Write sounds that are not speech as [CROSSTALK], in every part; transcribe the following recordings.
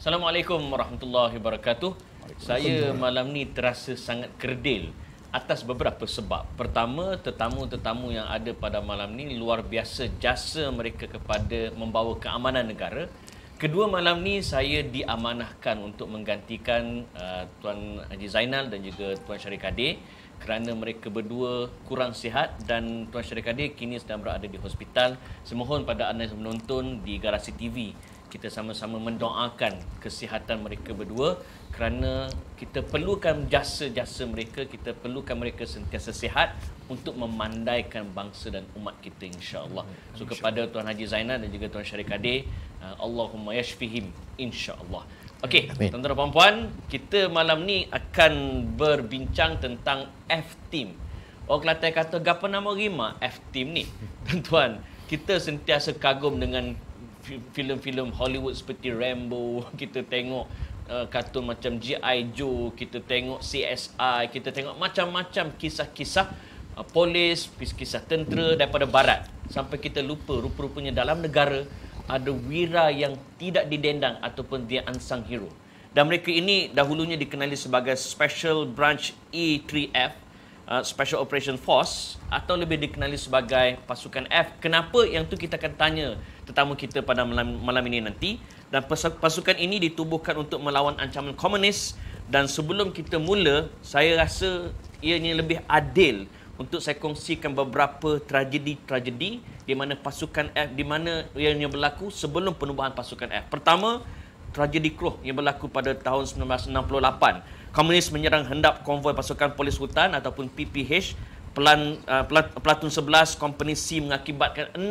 Assalamualaikum warahmatullahi wabarakatuh. Saya malam ni terasa sangat kerdil atas beberapa sebab. Pertama, tetamu-tetamu yang ada pada malam ni luar biasa jasa mereka kepada membawa keamanan negara. Kedua, malam ni saya diamanahkan untuk menggantikan uh, Tuan Haji Zainal dan juga Tuan Syarif Kadir kerana mereka berdua kurang sihat dan Tuan Syarif Kadir kini sedang berada di hospital. Semohon pada anda yang menonton di Garasi TV kita sama-sama mendoakan kesihatan mereka berdua kerana kita perlukan jasa-jasa mereka, kita perlukan mereka sentiasa sihat untuk memandaikan bangsa dan umat kita insya-Allah. So kepada Tuan Haji Zainal dan juga Tuan Syarif Kadir, uh, Allahumma yashfihim insya-Allah. Okey, tuan-tuan dan puan kita malam ni akan berbincang tentang F team. Orang Kelantan kata gapo nama rima F team ni. [LAUGHS] Tuan-tuan, kita sentiasa kagum dengan filem-filem Hollywood seperti Rambo, [LAUGHS] kita tengok uh, kartun macam GI Joe, kita tengok CSI, kita tengok macam-macam kisah-kisah uh, polis, kisah tentera daripada barat sampai kita lupa rupa-rupanya dalam negara ada wira yang tidak didendang ataupun dia unsung hero. Dan mereka ini dahulunya dikenali sebagai Special Branch E3F Uh, Special Operation Force atau lebih dikenali sebagai pasukan F. Kenapa yang tu kita akan tanya tetamu kita pada malam, malam ini nanti. Dan pasukan ini ditubuhkan untuk melawan ancaman komunis dan sebelum kita mula, saya rasa ianya lebih adil untuk saya kongsikan beberapa tragedi-tragedi di mana pasukan F di mana ianya berlaku sebelum penubuhan pasukan F. Pertama, tragedi Kroh yang berlaku pada tahun 1968 komunis menyerang hendap konvoi pasukan polis hutan ataupun PPH pelan uh, pelatun 11 company C mengakibatkan 16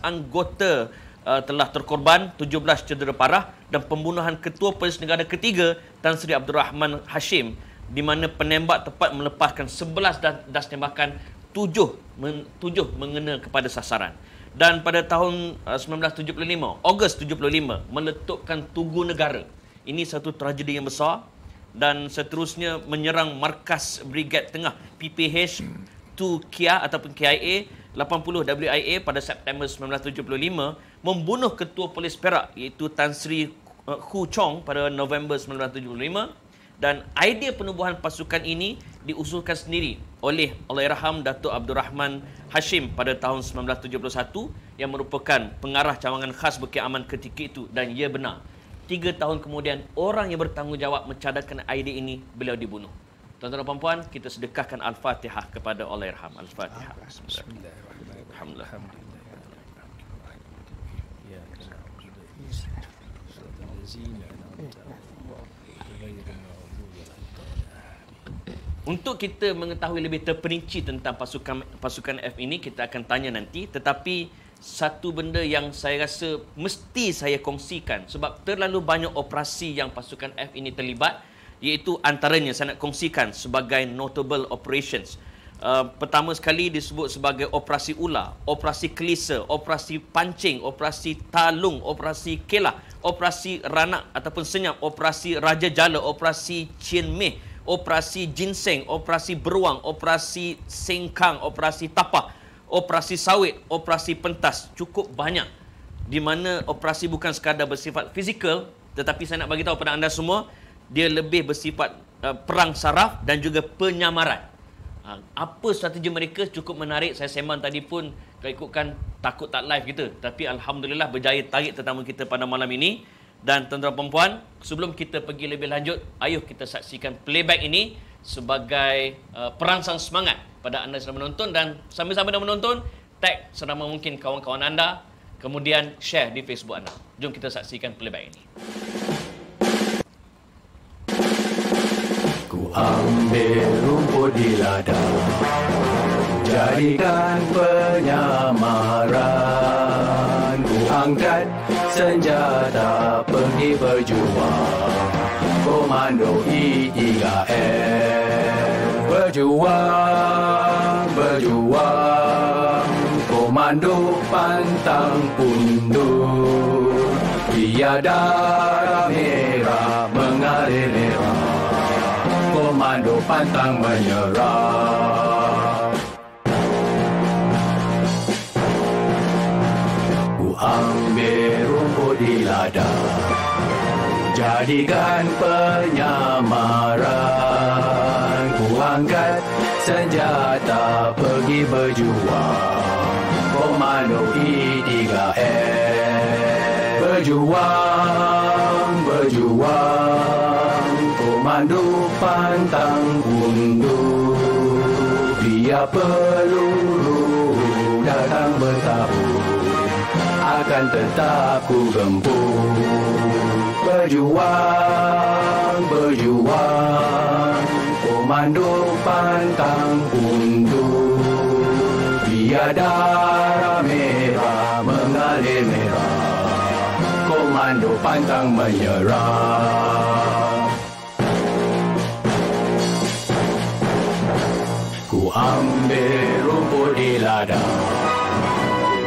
anggota uh, telah terkorban 17 cedera parah dan pembunuhan ketua polis negara ketiga Tan Sri Abdul Rahman Hashim di mana penembak tepat melepaskan 11 das, das tembakan 7 men, 7 mengena kepada sasaran dan pada tahun uh, 1975 Ogos 75 meletupkan tugu negara ini satu tragedi yang besar dan seterusnya menyerang markas Brigad Tengah PPH 2 KIA ataupun KIA 80 WIA pada September 1975 membunuh ketua polis Perak iaitu Tan Sri eh, Hu Chong pada November 1975 dan idea penubuhan pasukan ini diusulkan sendiri oleh Allahyarham Datuk Abdul Rahman Hashim pada tahun 1971 yang merupakan pengarah cawangan khas Bukit Aman ketika itu dan ia benar Tiga tahun kemudian, orang yang bertanggungjawab mencadangkan idea ini, beliau dibunuh. Tuan-tuan dan puan-puan, kita sedekahkan Al-Fatihah kepada al-irham Al-Fatihah. Untuk kita mengetahui lebih terperinci tentang pasukan pasukan F ini, kita akan tanya nanti. Tetapi, satu benda yang saya rasa mesti saya kongsikan sebab terlalu banyak operasi yang pasukan F ini terlibat iaitu antaranya saya nak kongsikan sebagai notable operations. Uh, pertama sekali disebut sebagai operasi ular, operasi kelisa, operasi pancing, operasi talung, operasi kelah, operasi ranak ataupun senyap, operasi raja jala, operasi cien meh, operasi ginseng, operasi beruang, operasi sengkang, operasi tapah operasi sawit, operasi pentas cukup banyak di mana operasi bukan sekadar bersifat fizikal tetapi saya nak bagi tahu pada anda semua dia lebih bersifat uh, perang saraf dan juga penyamaran. Ha, apa strategi mereka cukup menarik saya sembang tadi pun kau ikutkan takut tak live kita tapi alhamdulillah berjaya tarik tetamu kita pada malam ini dan tuan-tuan puan sebelum kita pergi lebih lanjut ayuh kita saksikan playback ini sebagai uh, perangsang semangat pada anda yang sedang menonton dan sambil-sambil anda menonton tag senama mungkin kawan-kawan anda kemudian share di Facebook anda. Jom kita saksikan playback ini. Ku ambil rumput di ladang Jadikan penyamaran Ku angkat senjata pergi berjuang komando E3M Berjuang, berjuang Komando pantang pundur Tiada merah mengalir merah Komando pantang menyerah Ambil rumput di ladang jadikan penyamaran Ku angkat senjata pergi berjuang Komando e tiga m Berjuang, berjuang Komando pantang mundur Biar peluru datang bertabur Akan tetap ku gempur berjuang, berjuang Komando pantang untuk Biar merah mengalir merah Komando pantang menyerah Ku ambil rumput di ladang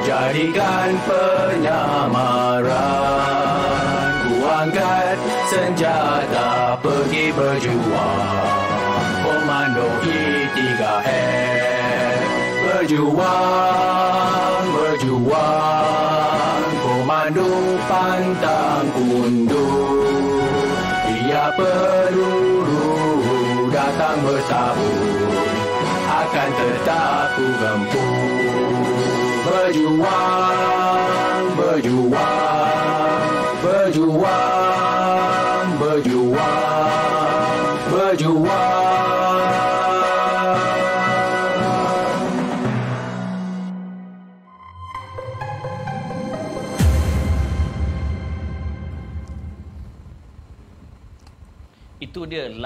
Jadikan penyamaran angkat senjata pergi berjuang Komando e tiga m Berjuang, berjuang Komando pantang kundur Ia peluru datang bersabun Akan tertaku gempur Berjuang, berjuang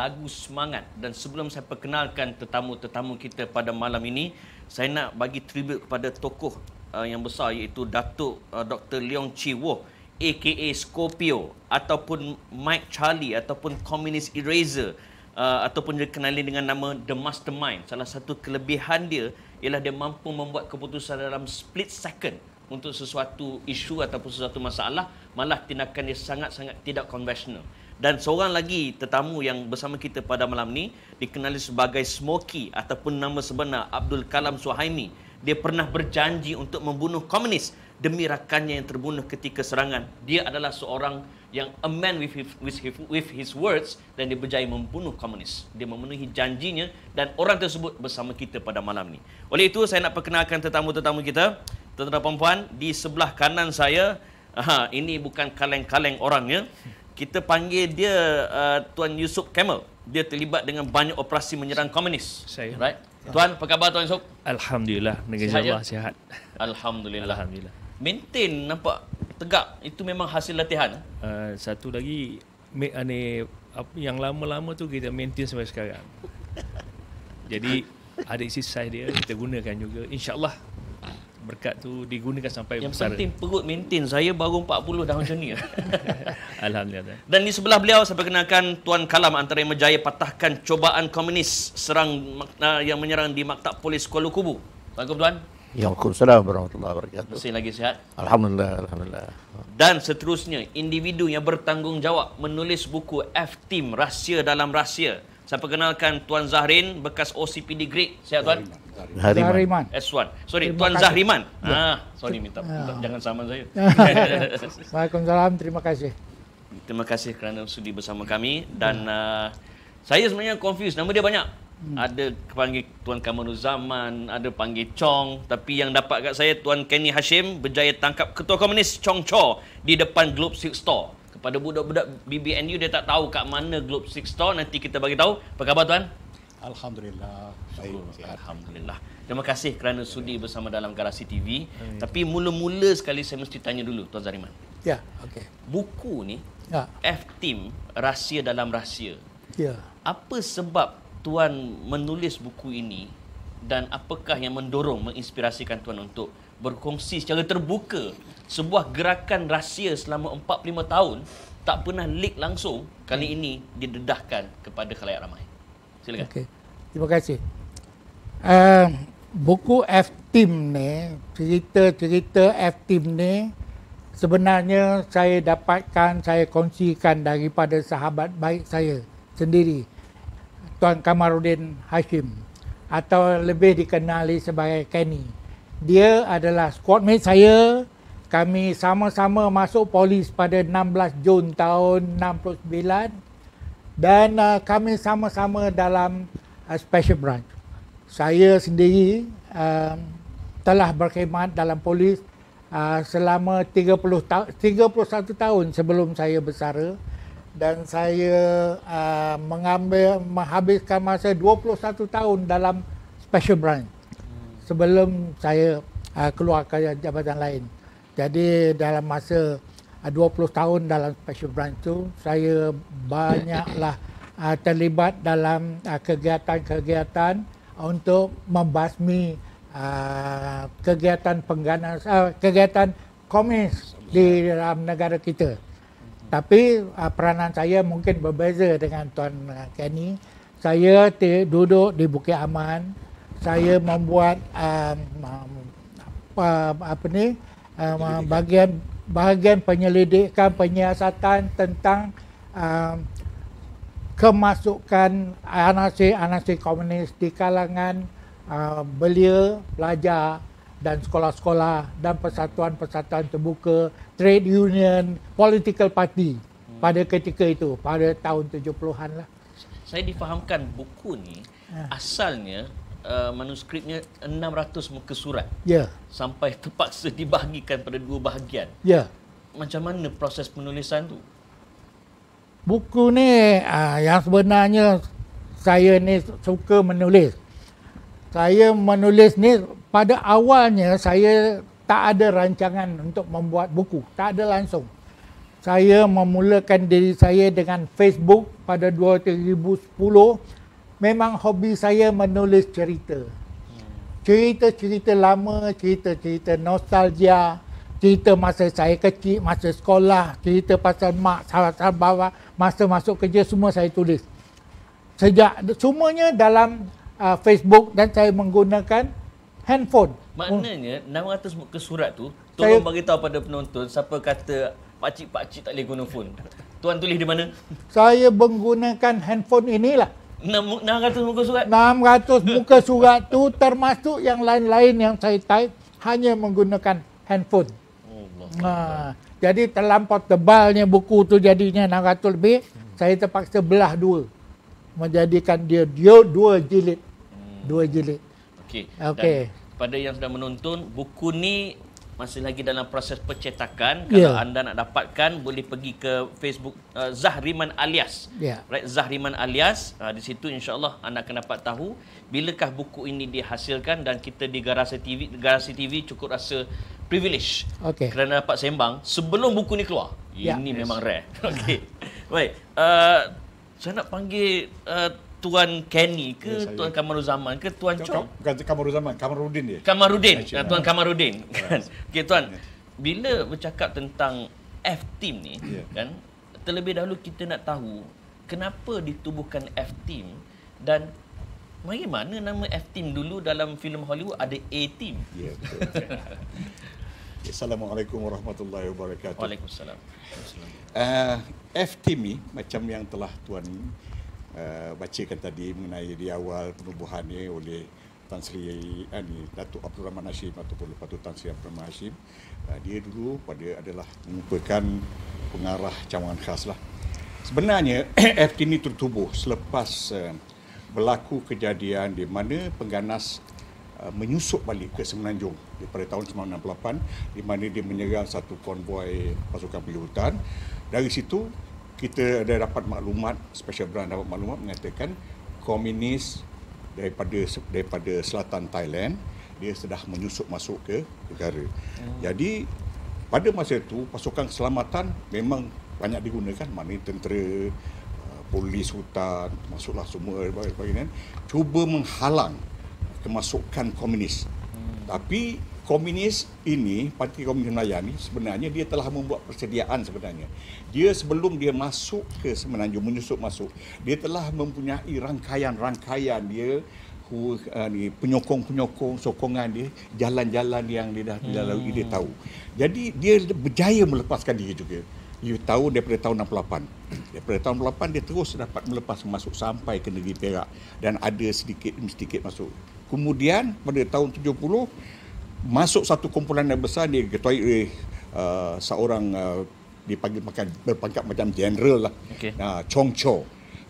lagu semangat dan sebelum saya perkenalkan tetamu-tetamu kita pada malam ini, saya nak bagi tribute kepada tokoh uh, yang besar iaitu Datuk uh, Dr. Leong Chi Wo aka Scorpio ataupun Mike Charlie ataupun Communist Eraser uh, ataupun dikenali dengan nama The Mastermind. Salah satu kelebihan dia ialah dia mampu membuat keputusan dalam split second untuk sesuatu isu ataupun sesuatu masalah malah tindakan dia sangat-sangat tidak konvensional dan seorang lagi tetamu yang bersama kita pada malam ni dikenali sebagai Smokey ataupun nama sebenar Abdul Kalam Suhaimi. Dia pernah berjanji untuk membunuh komunis demi rakannya yang terbunuh ketika serangan. Dia adalah seorang yang a man with his, with his words dan dia berjaya membunuh komunis. Dia memenuhi janjinya dan orang tersebut bersama kita pada malam ni. Oleh itu saya nak perkenalkan tetamu-tetamu kita. Tuan-tuan dan puan-puan, di sebelah kanan saya, aha, ini bukan kaleng-kaleng orangnya kita panggil dia uh, Tuan Yusuf Kemal. Dia terlibat dengan banyak operasi menyerang komunis. Saya. Right? Tuan, apa khabar Tuan Yusuf? Alhamdulillah. Negeri sihat Allah ya? sihat. Alhamdulillah. Alhamdulillah. Maintain nampak tegak. Itu memang hasil latihan. Uh, satu lagi, ane, uh, yang lama-lama tu kita maintain sampai sekarang. [LAUGHS] Jadi, ada isi exercise dia kita gunakan juga. insya Allah berkat tu digunakan sampai yang besar. Yang penting perut maintain. Saya baru 40 tahun macam ni. [LAUGHS] Alhamdulillah. Dan di sebelah beliau saya perkenalkan Tuan Kalam antara yang berjaya patahkan cobaan komunis serang uh, yang menyerang di maktab polis Kuala Kubu. Assalamualaikum Tuan. Ya, Assalamualaikum warahmatullahi wabarakatuh. Masih lagi sihat? Alhamdulillah, alhamdulillah. Dan seterusnya, individu yang bertanggungjawab menulis buku F Team Rahsia dalam Rahsia saya perkenalkan Tuan Zahrin bekas OCPD Grid. Siap Tuan? Zahriman. S1. Sorry, Tuan Zahriman. Ya. Ah, sorry minta, ya. jangan sama saya. [LAUGHS] Waalaikumsalam, terima kasih. Terima kasih kerana sudi bersama kami dan ya. ah, saya sebenarnya confused nama dia banyak. Hmm. Ada panggil Tuan Kamarul Zaman, ada panggil Chong. Tapi yang dapat kat saya, Tuan Kenny Hashim berjaya tangkap Ketua Komunis Chong Cho di depan Globe Silk Store pada budak-budak BBNU dia tak tahu kat mana Globe Six Store nanti kita bagi tahu. Apa khabar tuan? Alhamdulillah. Syukur. Alhamdulillah. Terima kasih kerana sudi bersama dalam Garasi TV. Hmm. Tapi mula-mula sekali saya mesti tanya dulu Tuan Zariman. Ya, yeah, okey. Buku ni yeah. F Team Rahsia dalam Rahsia. Ya. Yeah. Apa sebab tuan menulis buku ini dan apakah yang mendorong menginspirasikan tuan untuk berkongsi secara terbuka sebuah gerakan rahsia selama 45 tahun tak pernah leak langsung kali ini didedahkan kepada khalayak ramai. Silakan. Okay. Terima kasih. Uh, buku F Team ni cerita-cerita F Team ni sebenarnya saya dapatkan saya kongsikan daripada sahabat baik saya sendiri Tuan Kamarudin Hashim atau lebih dikenali sebagai Kenny dia adalah squad mate saya. Kami sama-sama masuk polis pada 16 Jun tahun 69 dan uh, kami sama-sama dalam uh, special branch. Saya sendiri uh, telah berkhidmat dalam polis uh, selama 30 ta- 31 tahun sebelum saya bersara dan saya uh, mengambil menghabiskan masa 21 tahun dalam special branch sebelum saya uh, keluar ke jabatan lain. Jadi dalam masa ah, uh, 20 tahun dalam special branch itu, saya banyaklah uh, terlibat dalam uh, kegiatan-kegiatan untuk membasmi uh, kegiatan pengganas uh, kegiatan komis di dalam negara kita. Tapi uh, peranan saya mungkin berbeza dengan Tuan uh, Kenny. Saya duduk di Bukit Aman, saya membuat um, um, apa ni um, bahagian bahagian penyelidikan penyiasatan tentang um, kemasukan anasi-anasi komunis di kalangan uh, belia pelajar dan sekolah-sekolah dan persatuan-persatuan terbuka trade union political party hmm. pada ketika itu pada tahun 70-an lah saya difahamkan buku ni ah. asalnya uh, manuskripnya 600 muka surat. Ya. Yeah. Sampai terpaksa dibahagikan pada dua bahagian. Ya. Yeah. Macam mana proses penulisan tu? Buku ni uh, yang sebenarnya saya ni suka menulis. Saya menulis ni pada awalnya saya tak ada rancangan untuk membuat buku. Tak ada langsung. Saya memulakan diri saya dengan Facebook pada 2010 memang hobi saya menulis cerita. Cerita-cerita lama, cerita-cerita nostalgia, cerita masa saya kecil, masa sekolah, cerita pasal mak, sahabat bawah, masa masuk kerja semua saya tulis. Sejak semuanya dalam uh, Facebook dan saya menggunakan handphone. Maknanya 600 muka surat tu tolong saya, bagi tahu pada penonton siapa kata pak cik tak boleh guna phone. Tuan tulis di mana? Saya menggunakan handphone inilah. 600 muka surat? 600 muka surat tu termasuk yang lain-lain yang saya type hanya menggunakan handphone. Oh, nah, ha, jadi terlampau tebalnya buku tu jadinya 600 lebih. Hmm. Saya terpaksa belah dua. Menjadikan dia, dia dua jilid. Hmm. Dua jilid. Okey. Okey. Pada yang sedang menonton, buku ni masih lagi dalam proses pencetakan kalau yeah. anda nak dapatkan boleh pergi ke Facebook uh, Zahriman Alias yeah. right Zahriman Alias uh, di situ insyaallah anda akan dapat tahu bilakah buku ini dihasilkan dan kita di Garasi TV Garasi TV cukup rasa privilege okay. kerana dapat sembang sebelum buku ni keluar yeah. ini yes. memang rare [LAUGHS] okey baik uh, saya nak panggil uh, Tuan Kenny ke yes, Tuan Kamaruzaman ke Tuan Chok? Bukan Kamaruzaman, Kamarudin dia. Kamarudin, Haji, Tuan ha. Kamarudin. Kan? [LAUGHS] Okey Tuan, bila bercakap tentang F-Team ni, yeah. kan, terlebih dahulu kita nak tahu kenapa ditubuhkan F-Team dan mari mana nama F-Team dulu dalam filem Hollywood ada A-Team. Yeah, [LAUGHS] Assalamualaikum warahmatullahi wabarakatuh. Waalaikumsalam. Uh, F-Team ni macam yang telah Tuan Eh, bacakan tadi mengenai di awal penubuhan ini oleh Tan Sri ini eh, Datuk Abdul Rahman Hashim ataupun Lepas Tan Sri Abdul Rahman Hashim eh, dia dulu pada adalah merupakan pengarah cawangan khas lah. Sebenarnya FT [CLEARS THROAT] ini tertubuh selepas berlaku kejadian di mana pengganas menyusup balik ke Semenanjung pada tahun 1968 di mana dia menyerang satu konvoi pasukan pilih Dari situ kita ada dapat maklumat special branch dapat maklumat mengatakan komunis daripada daripada selatan Thailand dia sudah menyusup masuk ke negara. Hmm. Jadi pada masa itu pasukan keselamatan memang banyak digunakan mana tentera uh, polis hutan masuklah semua bagi-bagi kan cuba menghalang kemasukan komunis. Hmm. Tapi komunis ini, Parti Komunis Melayu ini sebenarnya dia telah membuat persediaan sebenarnya. Dia sebelum dia masuk ke Semenanjung, menyusup masuk, dia telah mempunyai rangkaian-rangkaian dia ah, penyokong-penyokong sokongan dia jalan-jalan yang dia dah dilalui hmm. dia tahu jadi dia berjaya melepaskan diri juga dia tahu daripada tahun 68 daripada tahun 68 dia terus dapat melepas masuk sampai ke negeri Perak dan ada sedikit sedikit masuk kemudian pada tahun masuk satu kumpulan yang besar dia ketuai oleh uh, seorang uh, dipanggil makan berpangkat macam general lah. Okay. Uh, ah, Chong Cho.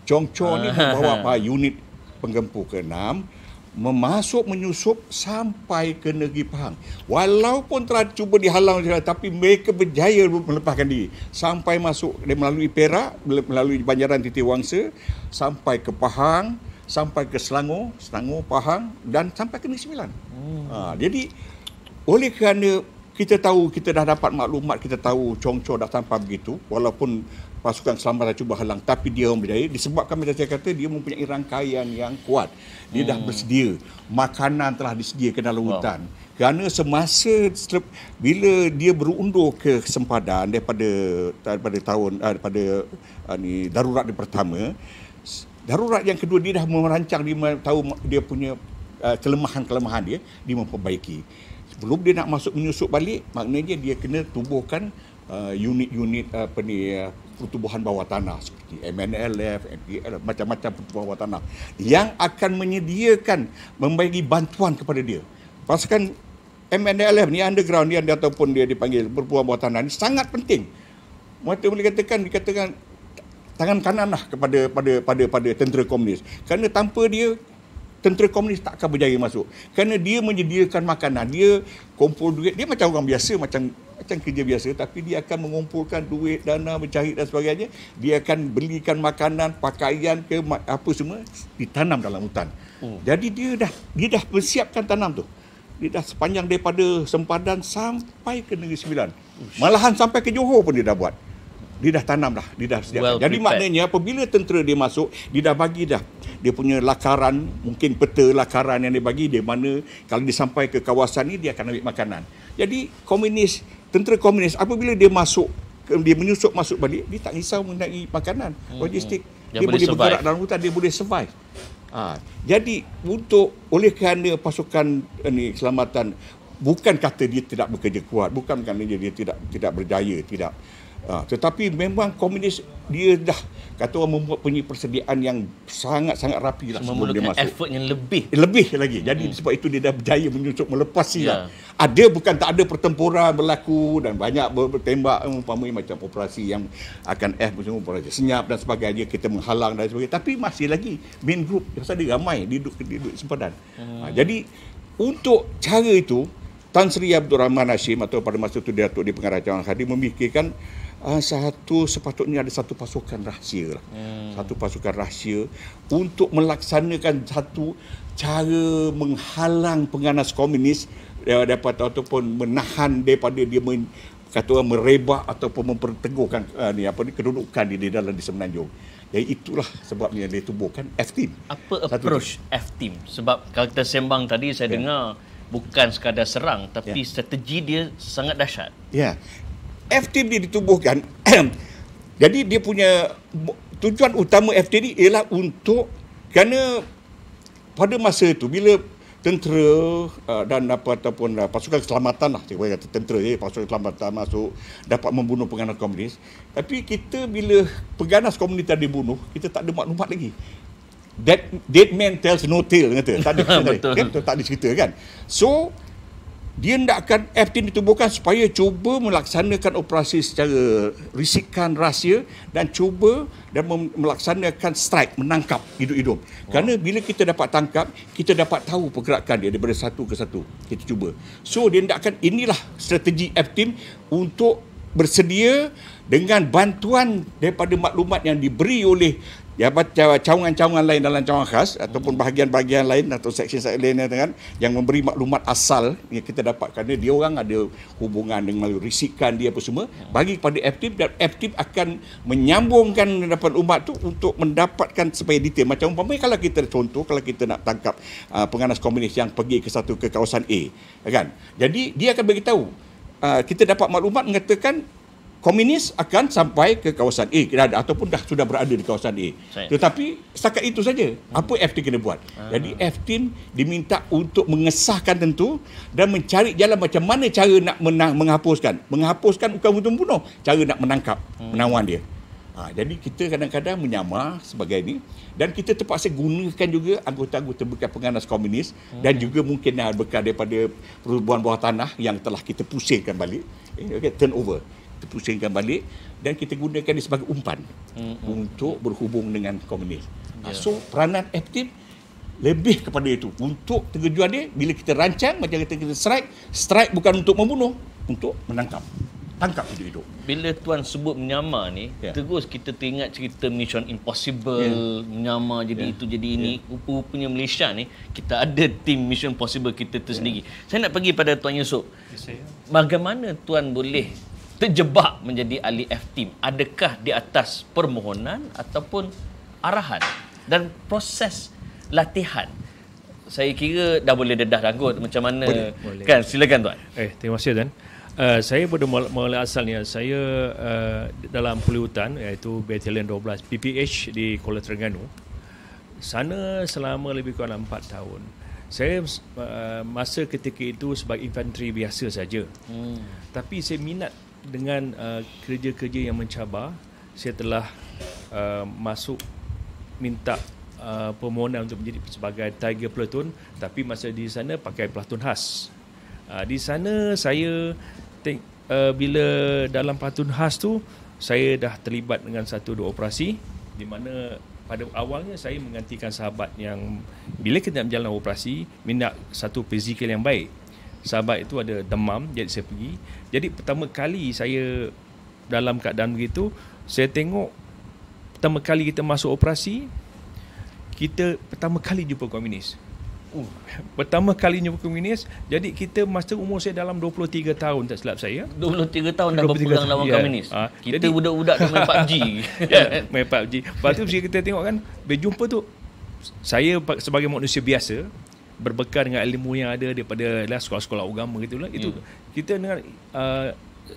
Chong Cho ni ah. membawa apa [LAUGHS] unit penggempur ke-6 memasuk menyusup sampai ke negeri Pahang. Walaupun telah cuba dihalang tapi mereka berjaya melepaskan diri sampai masuk dia melalui Perak, melalui Banjaran Titiwangsa sampai ke Pahang, sampai ke Selangor, Selangor, Pahang dan sampai ke Negeri Sembilan. Hmm. Ha, jadi oleh kerana kita tahu kita dah dapat maklumat kita tahu Congco dah tanpa begitu walaupun pasukan selamat cuba halang tapi dia berjaya disebabkan macam saya kata dia mempunyai rangkaian yang kuat dia hmm. dah bersedia makanan telah disediakan dalam hutan wow. kerana semasa bila dia berundur ke sempadan daripada daripada tahun eh, daripada eh, ni darurat yang pertama darurat yang kedua dia dah merancang dia tahu dia punya eh, kelemahan-kelemahan dia dia memperbaiki sebelum dia nak masuk menyusup balik maknanya dia kena tubuhkan uh, unit-unit uh, apa ni uh, pertubuhan bawah tanah seperti MNLF, MPL macam-macam pertubuhan bawah tanah yang akan menyediakan memberi bantuan kepada dia. Pasukan MNLF ni underground ni ataupun dia dipanggil pertubuhan bawah tanah ni sangat penting. Mereka boleh katakan dikatakan tangan kanan lah kepada pada pada pada tentera komunis. Karena tanpa dia tentera komunis takkan berjaya masuk kerana dia menyediakan makanan dia kumpul duit dia macam orang biasa macam macam kerja biasa tapi dia akan mengumpulkan duit dana mencari dan sebagainya dia akan belikan makanan pakaian ke apa semua ditanam dalam hutan hmm. jadi dia dah dia dah persiapkan tanam tu dia dah sepanjang daripada sempadan sampai ke negeri sembilan malahan sampai ke johor pun dia dah buat dia dah tanam dah dia dah sediakan well jadi maknanya apabila tentera dia masuk dia dah bagi dah dia punya lakaran mungkin peta lakaran yang dia bagi dia mana kalau dia sampai ke kawasan ni dia akan ambil makanan jadi komunis tentera komunis apabila dia masuk dia menyusup masuk balik dia tak risau mengenai makanan hmm, logistik hmm. dia, dia boleh survive. bergerak dalam hutan dia boleh survive ha. jadi untuk oleh kerana pasukan ini eh, keselamatan bukan kata dia tidak bekerja kuat bukan kerana dia tidak tidak berjaya tidak Ha, tetapi memang komunis dia dah kata orang membuat punya persediaan yang sangat-sangat rapi lah sebelum dia masuk. effort yang lebih. Eh, lebih lagi. Jadi mm-hmm. sebab itu dia dah berjaya menyusup melepasi yeah. lah. Ya. Ada bukan tak ada pertempuran berlaku dan banyak bertembak eh, umpamanya macam operasi yang akan F semua operasi senyap dan sebagainya kita menghalang dan sebagainya. Tapi masih lagi main group yang dia ramai dia duduk, di duduk sempadan. Mm. Ha, jadi untuk cara itu Tan Sri Abdul Rahman Hashim atau pada masa itu Datuk di Pengarah Cawang Khadi memikirkan uh, satu sepatutnya ada satu pasukan rahsia lah. hmm. satu pasukan rahsia untuk melaksanakan satu cara menghalang penganas komunis dapat ataupun menahan daripada dia men, kata orang merebak ataupun memperteguhkan uh, ni apa ni kedudukan dia di dalam di semenanjung. Jadi ya, itulah sebabnya dia tubuhkan F team. Apa satu approach team. F team? Sebab kalau kita sembang tadi saya yeah. dengar bukan sekadar serang tapi yeah. strategi dia sangat dahsyat. Ya. Yeah. FTD ditubuhkan [CLEARS THROAT] jadi dia punya tujuan utama FTD ialah untuk kerana pada masa itu bila tentera uh, dan apa ataupun uh, pasukan keselamatan lah saya kata tentera je eh, pasukan keselamatan masuk dapat membunuh pengganas komunis tapi kita bila pengganas komunis tadi dibunuh kita tak ada maklumat lagi that dead man tells no tale kata tak ada [LAUGHS] cerita kan tak ada cerita kan so dia tidak akan F FTN ditubuhkan supaya cuba melaksanakan operasi secara risikan rahsia dan cuba dan melaksanakan strike menangkap hidup-hidup. Wow. Karena bila kita dapat tangkap, kita dapat tahu pergerakan dia daripada satu ke satu. Kita cuba. So dia tidak akan inilah strategi F FTN untuk bersedia dengan bantuan daripada maklumat yang diberi oleh dapat ya, cawangan-cawangan lain dalam cawangan khas ataupun hmm. bahagian-bahagian lain atau seksi seksi lain yang dengan yang memberi maklumat asal yang kita dapat kerana dia orang ada hubungan dengan melalui risikan dia apa semua hmm. bagi kepada FTIP dan FTIP akan menyambungkan dapat umat tu untuk mendapatkan supaya detail macam umpamanya kalau kita contoh kalau kita nak tangkap uh, penganas komunis yang pergi ke satu ke kawasan A kan jadi dia akan beritahu Uh, kita dapat maklumat mengatakan komunis akan sampai ke kawasan A kira ada ataupun dah sudah berada di kawasan A. Saya. Tetapi setakat itu saja. Hmm. Apa hmm. FTIN kena buat? Hmm. Jadi FTIN diminta untuk mengesahkan tentu dan mencari jalan macam mana cara nak menang, menghapuskan. Menghapuskan bukan untuk membunuh, cara nak menangkap hmm. menawan dia. Ha, jadi kita kadang-kadang menyamar sebagai ini dan kita terpaksa gunakan juga anggota-anggota bekas penganas komunis hmm. dan juga mungkin bekas daripada perubahan bawah tanah yang telah kita pusingkan balik. Eh, okay, turn over kita pusingkan balik dan kita gunakan dia sebagai umpan hmm. untuk berhubung dengan komunis. Ha, yeah. So peranan FTIM lebih kepada itu untuk tujuan dia bila kita rancang macam kita kita strike strike bukan untuk membunuh untuk menangkap tangkap hidup-hidup bila tuan sebut menyamar ni yeah. terus kita teringat cerita mission impossible yeah. menyamar jadi yeah. itu jadi ini yeah. rupanya Malaysia ni kita ada tim mission Impossible kita tersendiri yeah. saya nak pergi pada tuan Yusof ya, bagaimana tuan boleh terjebak menjadi ahli F-Team? Adakah di atas permohonan ataupun arahan dan proses latihan? Saya kira dah boleh dedah dah kot macam mana. Boleh. Kan? Silakan Tuan. Eh, terima kasih Tuan. Uh, saya bermula mula asalnya saya uh, dalam Pulau Hutan iaitu Battalion 12 PPH di Kuala Terengganu. Sana selama lebih kurang 4 tahun. Saya uh, masa ketika itu sebagai infantry biasa saja. Hmm. Tapi saya minat dengan uh, kerja-kerja yang mencabar, saya telah uh, masuk minta uh, permohonan untuk menjadi sebagai Tiger Platoon tapi masa di sana pakai platoon khas. Uh, di sana saya uh, bila dalam platoon khas tu saya dah terlibat dengan satu dua operasi di mana pada awalnya saya menggantikan sahabat yang bila kita menjalankan operasi minat satu fizikal yang baik sahabat itu ada demam jadi saya pergi jadi pertama kali saya dalam keadaan begitu saya tengok pertama kali kita masuk operasi kita pertama kali jumpa komunis uh, pertama kali jumpa komunis jadi kita masa umur saya dalam 23 tahun tak silap saya 23 tahun 23 dah berpegang lawan yeah. komunis ha, kita jadi, budak-budak dah main [LAUGHS] PUBG yeah, main PUBG lepas tu kita tengok kan berjumpa tu saya sebagai manusia biasa berbekal dengan ilmu yang ada daripada lah, sekolah-sekolah agama gitu lah. Itu yeah. Hmm. kita dengan uh,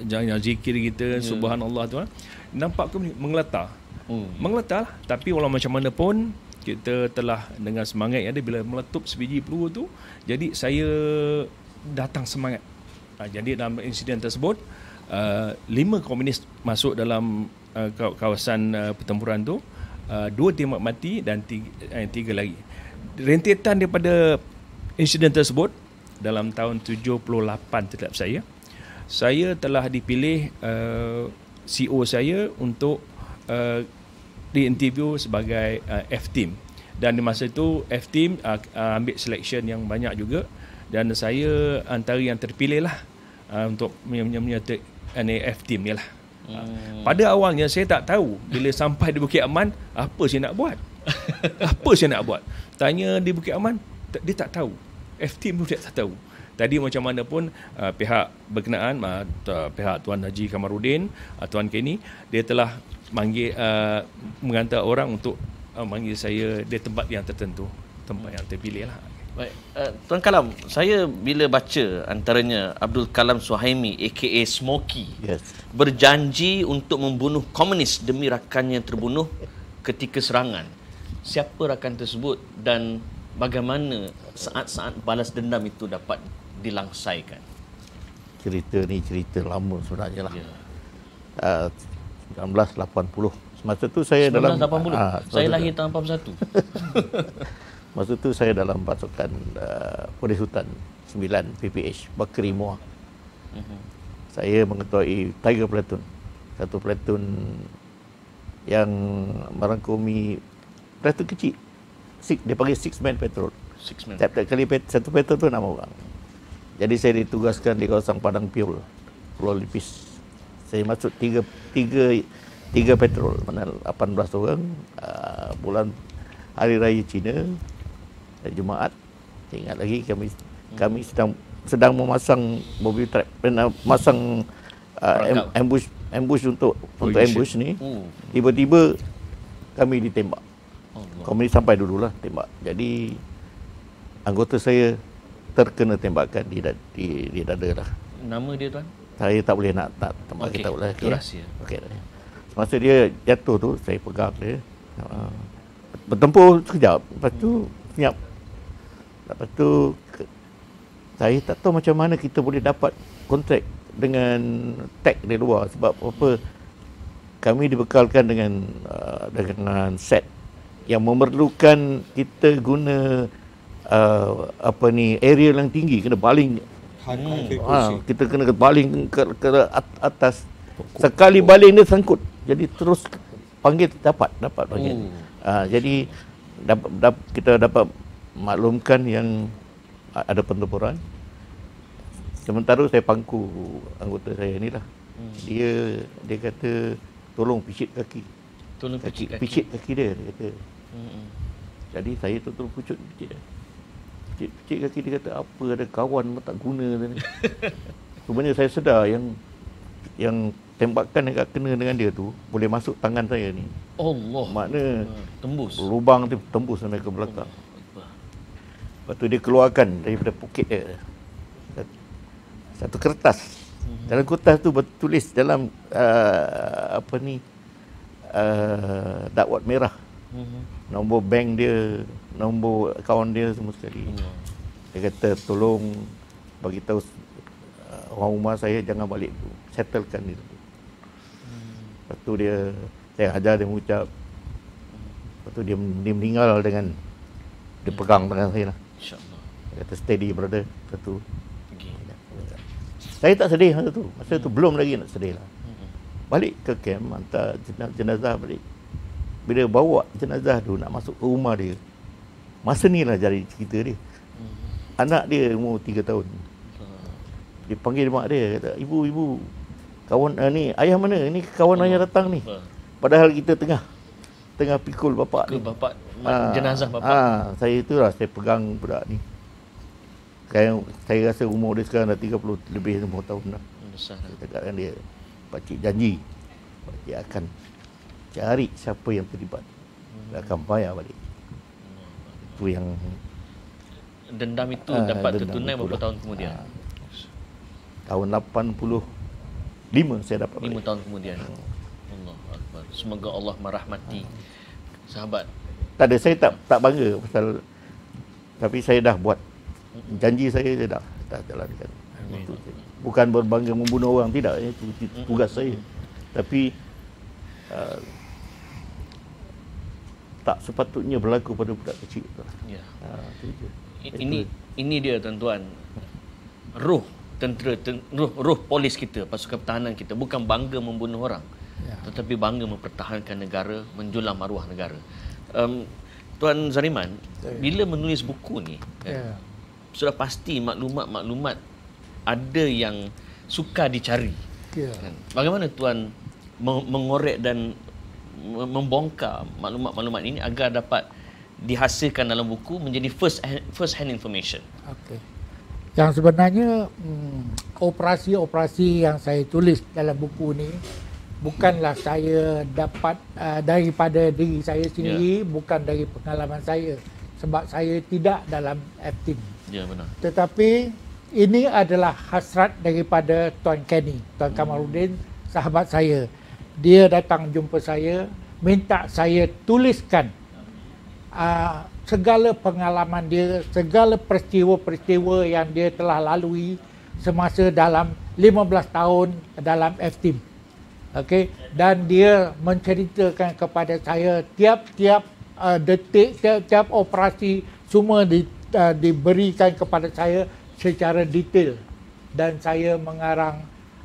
jangan uh, zikir kita yeah. subhanallah tu lah. Nampak ke menggeletar. Hmm. Menggeletar lah. Tapi walaupun macam mana pun kita telah dengan semangat yang ada bila meletup sebiji peluru tu jadi saya datang semangat uh, jadi dalam insiden tersebut uh, lima komunis masuk dalam uh, kawasan uh, pertempuran tu uh, dua tembak mati dan tiga, eh, tiga lagi rentetan daripada insiden tersebut dalam tahun 78 tetap saya saya telah dipilih uh, eh, CEO saya untuk uh, diinterview sebagai uh, F team dan di masa itu F team uh, ambil selection yang banyak juga dan saya antara yang terpilih lah uh, untuk menyertai F team ni lah hmm. pada awalnya saya tak tahu bila sampai di Bukit Aman apa saya nak buat [LAUGHS] apa saya nak buat tanya di Bukit Aman dia tak tahu FT pun tidak tahu. Tadi macam mana pun uh, pihak berkenaan uh, uh, pihak Tuan Haji Kamarudin, uh, Tuan Kenny, dia telah manggil uh, mengantar orang untuk uh, manggil saya di tempat yang tertentu, tempat yang terpilih lah. Baik, uh, Tuan Kalam, saya bila baca antaranya Abdul Kalam Suhaimi aka Smokey yes. berjanji untuk membunuh komunis demi rakannya yang terbunuh ketika serangan. Siapa rakan tersebut dan bagaimana saat-saat balas dendam itu dapat dilangsaikan? Cerita ni cerita lama sebenarnya lah. Yeah. Uh, 1980. Masa tu saya 1980. dalam... 1980? Uh, ah, saya lahir tahun 1941. [LAUGHS] Masa tu saya dalam pasukan uh, ah, Polis Hutan 9 PPH, Bakri Muah. Mm-hmm. Saya mengetuai Tiger Platoon. Satu platoon yang merangkumi platoon kecil six, dia panggil six man patrol. Six man. Setiap kali pet, satu petrol tu nama orang. Jadi saya ditugaskan di kawasan Padang Piul, Pulau Lipis. Saya masuk tiga tiga tiga petrol mana 18 orang uh, bulan hari raya Cina dan Jumaat. Saya ingat lagi kami kami sedang sedang memasang mobil trap, memasang uh, ambush ambush untuk untuk ambush ni. Oh. Tiba-tiba kami ditembak. Komunis sampai dululah tembak. Jadi anggota saya terkena tembakan di di di dada lah. Nama dia tuan? Saya tak boleh nak tak tempat okay. kita boleh. Lah. Okey. Okey. Semasa dia jatuh tu saya pegang dia. Ah, bertempur sekejap. Lepas tu senyap. Lepas tu saya tak tahu macam mana kita boleh dapat kontrak dengan tag di luar sebab apa kami dibekalkan dengan uh, dengan set yang memerlukan kita guna uh, apa ni area yang tinggi kena baling hmm, ha, kita kena baling ke, ke atas sekali baling dia sangkut jadi terus panggil dapat dapat panggil hmm. uh, jadi dapat dap, kita dapat maklumkan yang ada pertempuran sementara saya pangku anggota saya ni lah hmm. dia dia kata tolong picit kaki tolong picit kaki, kaki. picit kaki dia dia kata jadi saya tu terus pucuk pucuk dia. Pucuk, pucuk kaki dia kata apa ada kawan pun tak guna tadi. Sebenarnya [LAUGHS] saya sedar yang yang tembakan yang kena dengan dia tu boleh masuk tangan saya ni. Allah. Makna tembus. Lubang tu tembus sampai ke belakang. Lepas tu dia keluarkan daripada poket dia. Satu kertas. Mm-hmm. Dalam kertas tu bertulis dalam uh, apa ni? Uh, dakwat merah. Mm-hmm nombor bank dia, nombor akaun dia semua sekali. Dia kata tolong bagi tahu uh, orang rumah saya jangan balik tu. Settlekan dia tu. Lepas tu dia saya ajar dia mengucap Lepas tu dia, dia meninggal dengan dia pegang tangan saya lah. Insya-Allah. Kata steady brother. Lepas tu saya tak sedih masa tu. Masa tu hmm. belum lagi nak sedih lah. Hmm. Balik ke camp, hantar jenazah balik bila bawa jenazah tu nak masuk ke rumah dia masa ni lah jari cerita dia hmm. anak dia umur 3 tahun hmm. dia panggil mak dia kata ibu ibu kawan uh, ni ayah mana ni kawan hmm. ayah datang ni padahal kita tengah tengah pikul bapak ke ni. bapak ha, jenazah bapak ha, saya lah saya pegang budak ni saya, saya rasa umur dia sekarang dah 30 lebih 50 tahun dah besar dia pak janji pak akan cari siapa yang terlibat dia hmm. akan bayar balik itu yang dendam itu uh, dapat tertunai berapa lah. tahun kemudian uh, tahun 85 saya dapat 5 tahun kemudian hmm. Allah Akbar. semoga Allah merahmati uh. sahabat tak ada saya tak tak bangga pasal tapi saya dah buat janji saya saya dah dah jalankan bukan berbangga membunuh orang tidak itu tugas saya tapi ah, tak sepatutnya berlaku pada budak kecil tu. Ya. Ha, itu je. Ini ini dia tuan-tuan. Ruh tentera roh roh polis kita pasukan pertahanan kita bukan bangga membunuh orang ya. tetapi bangga mempertahankan negara menjulang maruah negara um, tuan Zariman ya, ya. bila menulis buku ni ya. eh, sudah pasti maklumat-maklumat ada yang suka dicari ya. Kan? bagaimana tuan mengorek dan membongkar maklumat-maklumat ini agar dapat dihasilkan dalam buku menjadi first hand, first hand information. Okey. Yang sebenarnya hmm, operasi-operasi yang saya tulis dalam buku ini bukanlah saya dapat uh, daripada diri saya sendiri, yeah. bukan dari pengalaman saya sebab saya tidak dalam acting. Ya yeah, Tetapi ini adalah hasrat daripada Tuan Kenny, Tuan hmm. sahabat saya dia datang jumpa saya minta saya tuliskan uh, segala pengalaman dia segala peristiwa-peristiwa yang dia telah lalui semasa dalam 15 tahun dalam F-Team okay? dan dia menceritakan kepada saya tiap-tiap uh, detik tiap-tiap operasi semua di, uh, diberikan kepada saya secara detail dan saya mengarang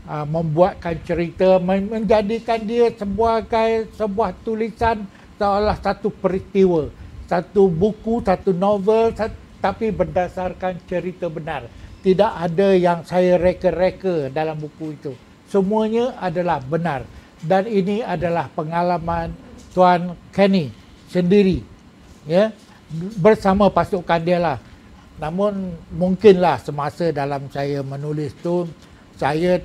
uh, membuatkan cerita menjadikan dia sebuah sebagai sebuah tulisan seolah satu peristiwa satu buku satu novel satu, tapi berdasarkan cerita benar tidak ada yang saya reka-reka dalam buku itu semuanya adalah benar dan ini adalah pengalaman tuan Kenny sendiri ya bersama pasukan dia lah namun mungkinlah semasa dalam saya menulis tu saya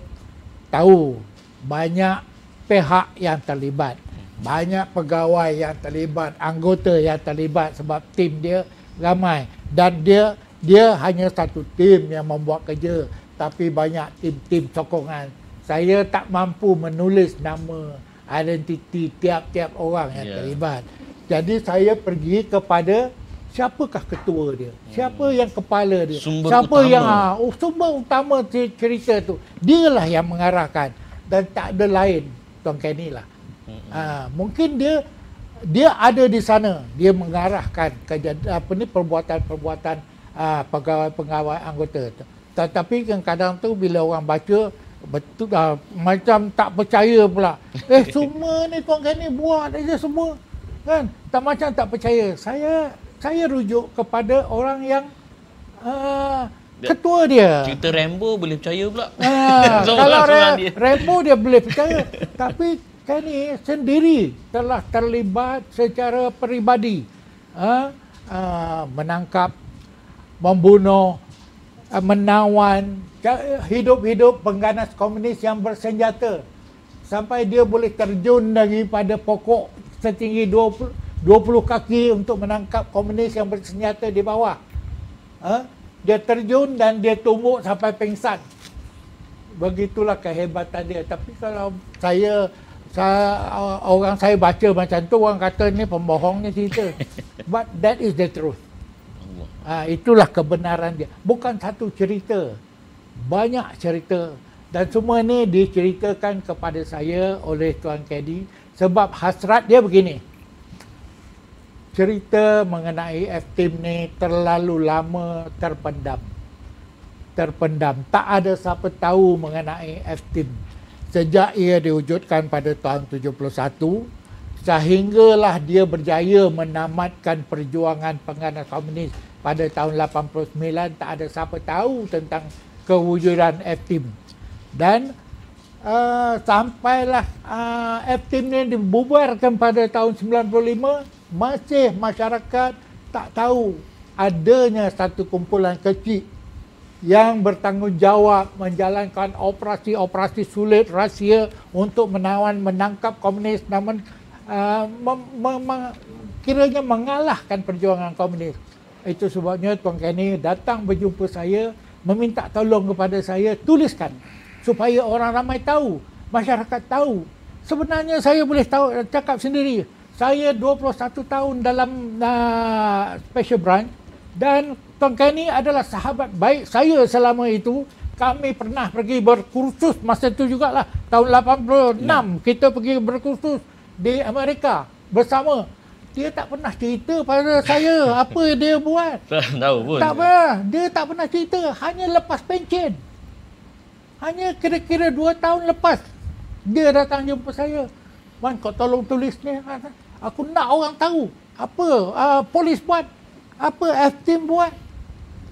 tahu banyak pihak yang terlibat banyak pegawai yang terlibat anggota yang terlibat sebab tim dia ramai dan dia dia hanya satu tim yang membuat kerja tapi banyak tim-tim sokongan saya tak mampu menulis nama identiti tiap-tiap orang yang yeah. terlibat jadi saya pergi kepada siapakah ketua dia hmm. siapa hmm. yang kepala dia sumber siapa utama. yang uh, sumber utama cerita tu dialah yang mengarahkan dan tak ada lain tuan Kenny lah hmm. uh, mungkin dia dia ada di sana dia mengarahkan apa ni perbuatan-perbuatan pegawai-pegawai ha, anggota tu tetapi kadang-kadang tu bila orang baca betul uh, macam tak percaya pula [LAUGHS] eh semua ni tuan Kenny buat aja semua kan tak macam tak percaya saya saya rujuk kepada orang yang uh, ketua dia. Cerita Rambo boleh percaya pula. Uh, ah, so [LAUGHS] kalau dia. Rambo dia boleh percaya. [LAUGHS] tapi Kenny sendiri telah terlibat secara peribadi. Uh, uh, menangkap, membunuh, uh, menawan hidup-hidup pengganas komunis yang bersenjata. Sampai dia boleh terjun daripada pokok setinggi 20 20 kaki untuk menangkap komunis yang bersenjata di bawah. Eh? Dia terjun dan dia tumbuk sampai pingsan. Begitulah kehebatan dia. Tapi kalau saya, saya uh, orang saya baca macam tu, orang kata ni pembohong ni cerita. [LAUGHS] But that is the truth. Ha, itulah kebenaran dia. Bukan satu cerita. Banyak cerita. Dan semua ni diceritakan kepada saya oleh Tuan Kedi. Sebab hasrat dia begini cerita mengenai F-Team ni terlalu lama terpendam. Terpendam. Tak ada siapa tahu mengenai F-Team. Sejak ia diwujudkan pada tahun 71, sehinggalah dia berjaya menamatkan perjuangan pengganas komunis pada tahun 89, tak ada siapa tahu tentang kewujudan F-Team. Dan uh, sampailah uh, F-Team ni dibubarkan pada tahun 95, masih masyarakat tak tahu adanya satu kumpulan kecil yang bertanggungjawab menjalankan operasi-operasi sulit rahsia untuk menawan menangkap komunis namun uh, mem- mem- mem- kiranya mengalahkan perjuangan komunis. Itu sebabnya Tuan Kenny datang berjumpa saya meminta tolong kepada saya tuliskan supaya orang ramai tahu, masyarakat tahu. Sebenarnya saya boleh tahu cakap sendiri saya 21 tahun dalam uh, special branch dan Tuan Kenny adalah sahabat baik saya selama itu kami pernah pergi berkursus masa itu juga lah tahun 86 yeah. kita pergi berkursus di Amerika bersama dia tak pernah cerita pada saya [LAUGHS] apa dia buat tak tahu pun tak pernah dia tak pernah cerita hanya lepas pencen hanya kira-kira dua tahun lepas dia datang jumpa saya Wan kau tolong tulis ni aku nak orang tahu apa uh, polis buat apa F team buat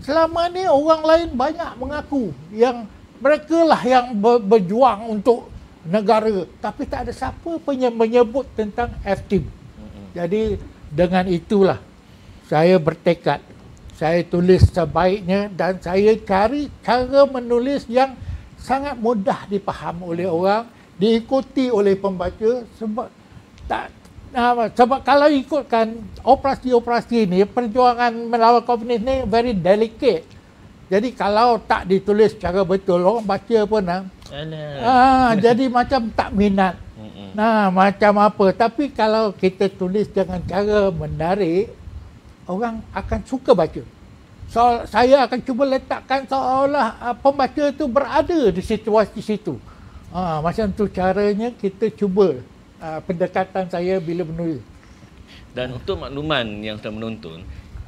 selama ni orang lain banyak mengaku yang mereka lah yang berjuang untuk negara tapi tak ada siapa pun yang menyebut tentang F team jadi dengan itulah saya bertekad saya tulis sebaiknya dan saya cari cara menulis yang sangat mudah dipaham oleh orang diikuti oleh pembaca sebab tak Nah, sebab kalau ikutkan operasi-operasi ini, perjuangan melawan komunis ini very delicate. Jadi kalau tak ditulis secara betul, orang baca pun lah. Ah, ah [LAUGHS] jadi macam tak minat. Nah, macam apa. Tapi kalau kita tulis dengan cara menarik, orang akan suka baca. So, saya akan cuba letakkan seolah olah ah, pembaca itu berada di situasi situ. Ah, macam tu caranya kita cuba uh, pendekatan saya bila menulis. Dan untuk makluman yang sedang menonton,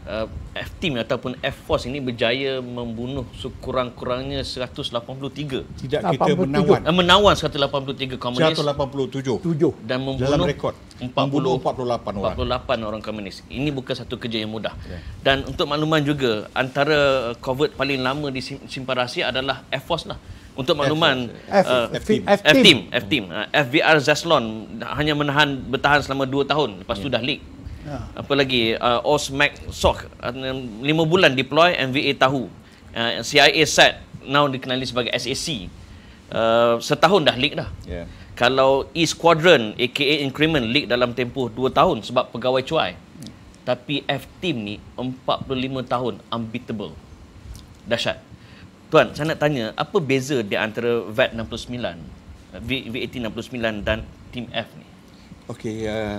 uh, F-Team ataupun F-Force ini berjaya membunuh sekurang-kurangnya 183. Tidak kita 83. menawan. Uh, menawan 183 komunis. 187. 7. Dan membunuh Dalam 40, rekod. 48 orang. 48 orang komunis. Ini bukan satu kerja yang mudah. Yeah. Dan untuk makluman juga, antara uh, covert paling lama di Simparasi adalah F-Force lah untuk makluman uh, F, team F team F team uh, FVR Zaslon hanya menahan bertahan selama 2 tahun lepas yeah. tu ya. dah leak yeah. apa lagi uh, Osmac Sok 5 uh, bulan deploy MVA tahu uh, CIA set now dikenali sebagai SAC uh, setahun dah leak dah yeah. kalau E Squadron aka increment leak dalam tempoh 2 tahun sebab pegawai cuai hmm. tapi F-Team ni 45 tahun unbeatable. Dahsyat. Tuan, saya nak tanya, apa beza di antara VAT 69, v 69 dan Team F ni? Okey, uh,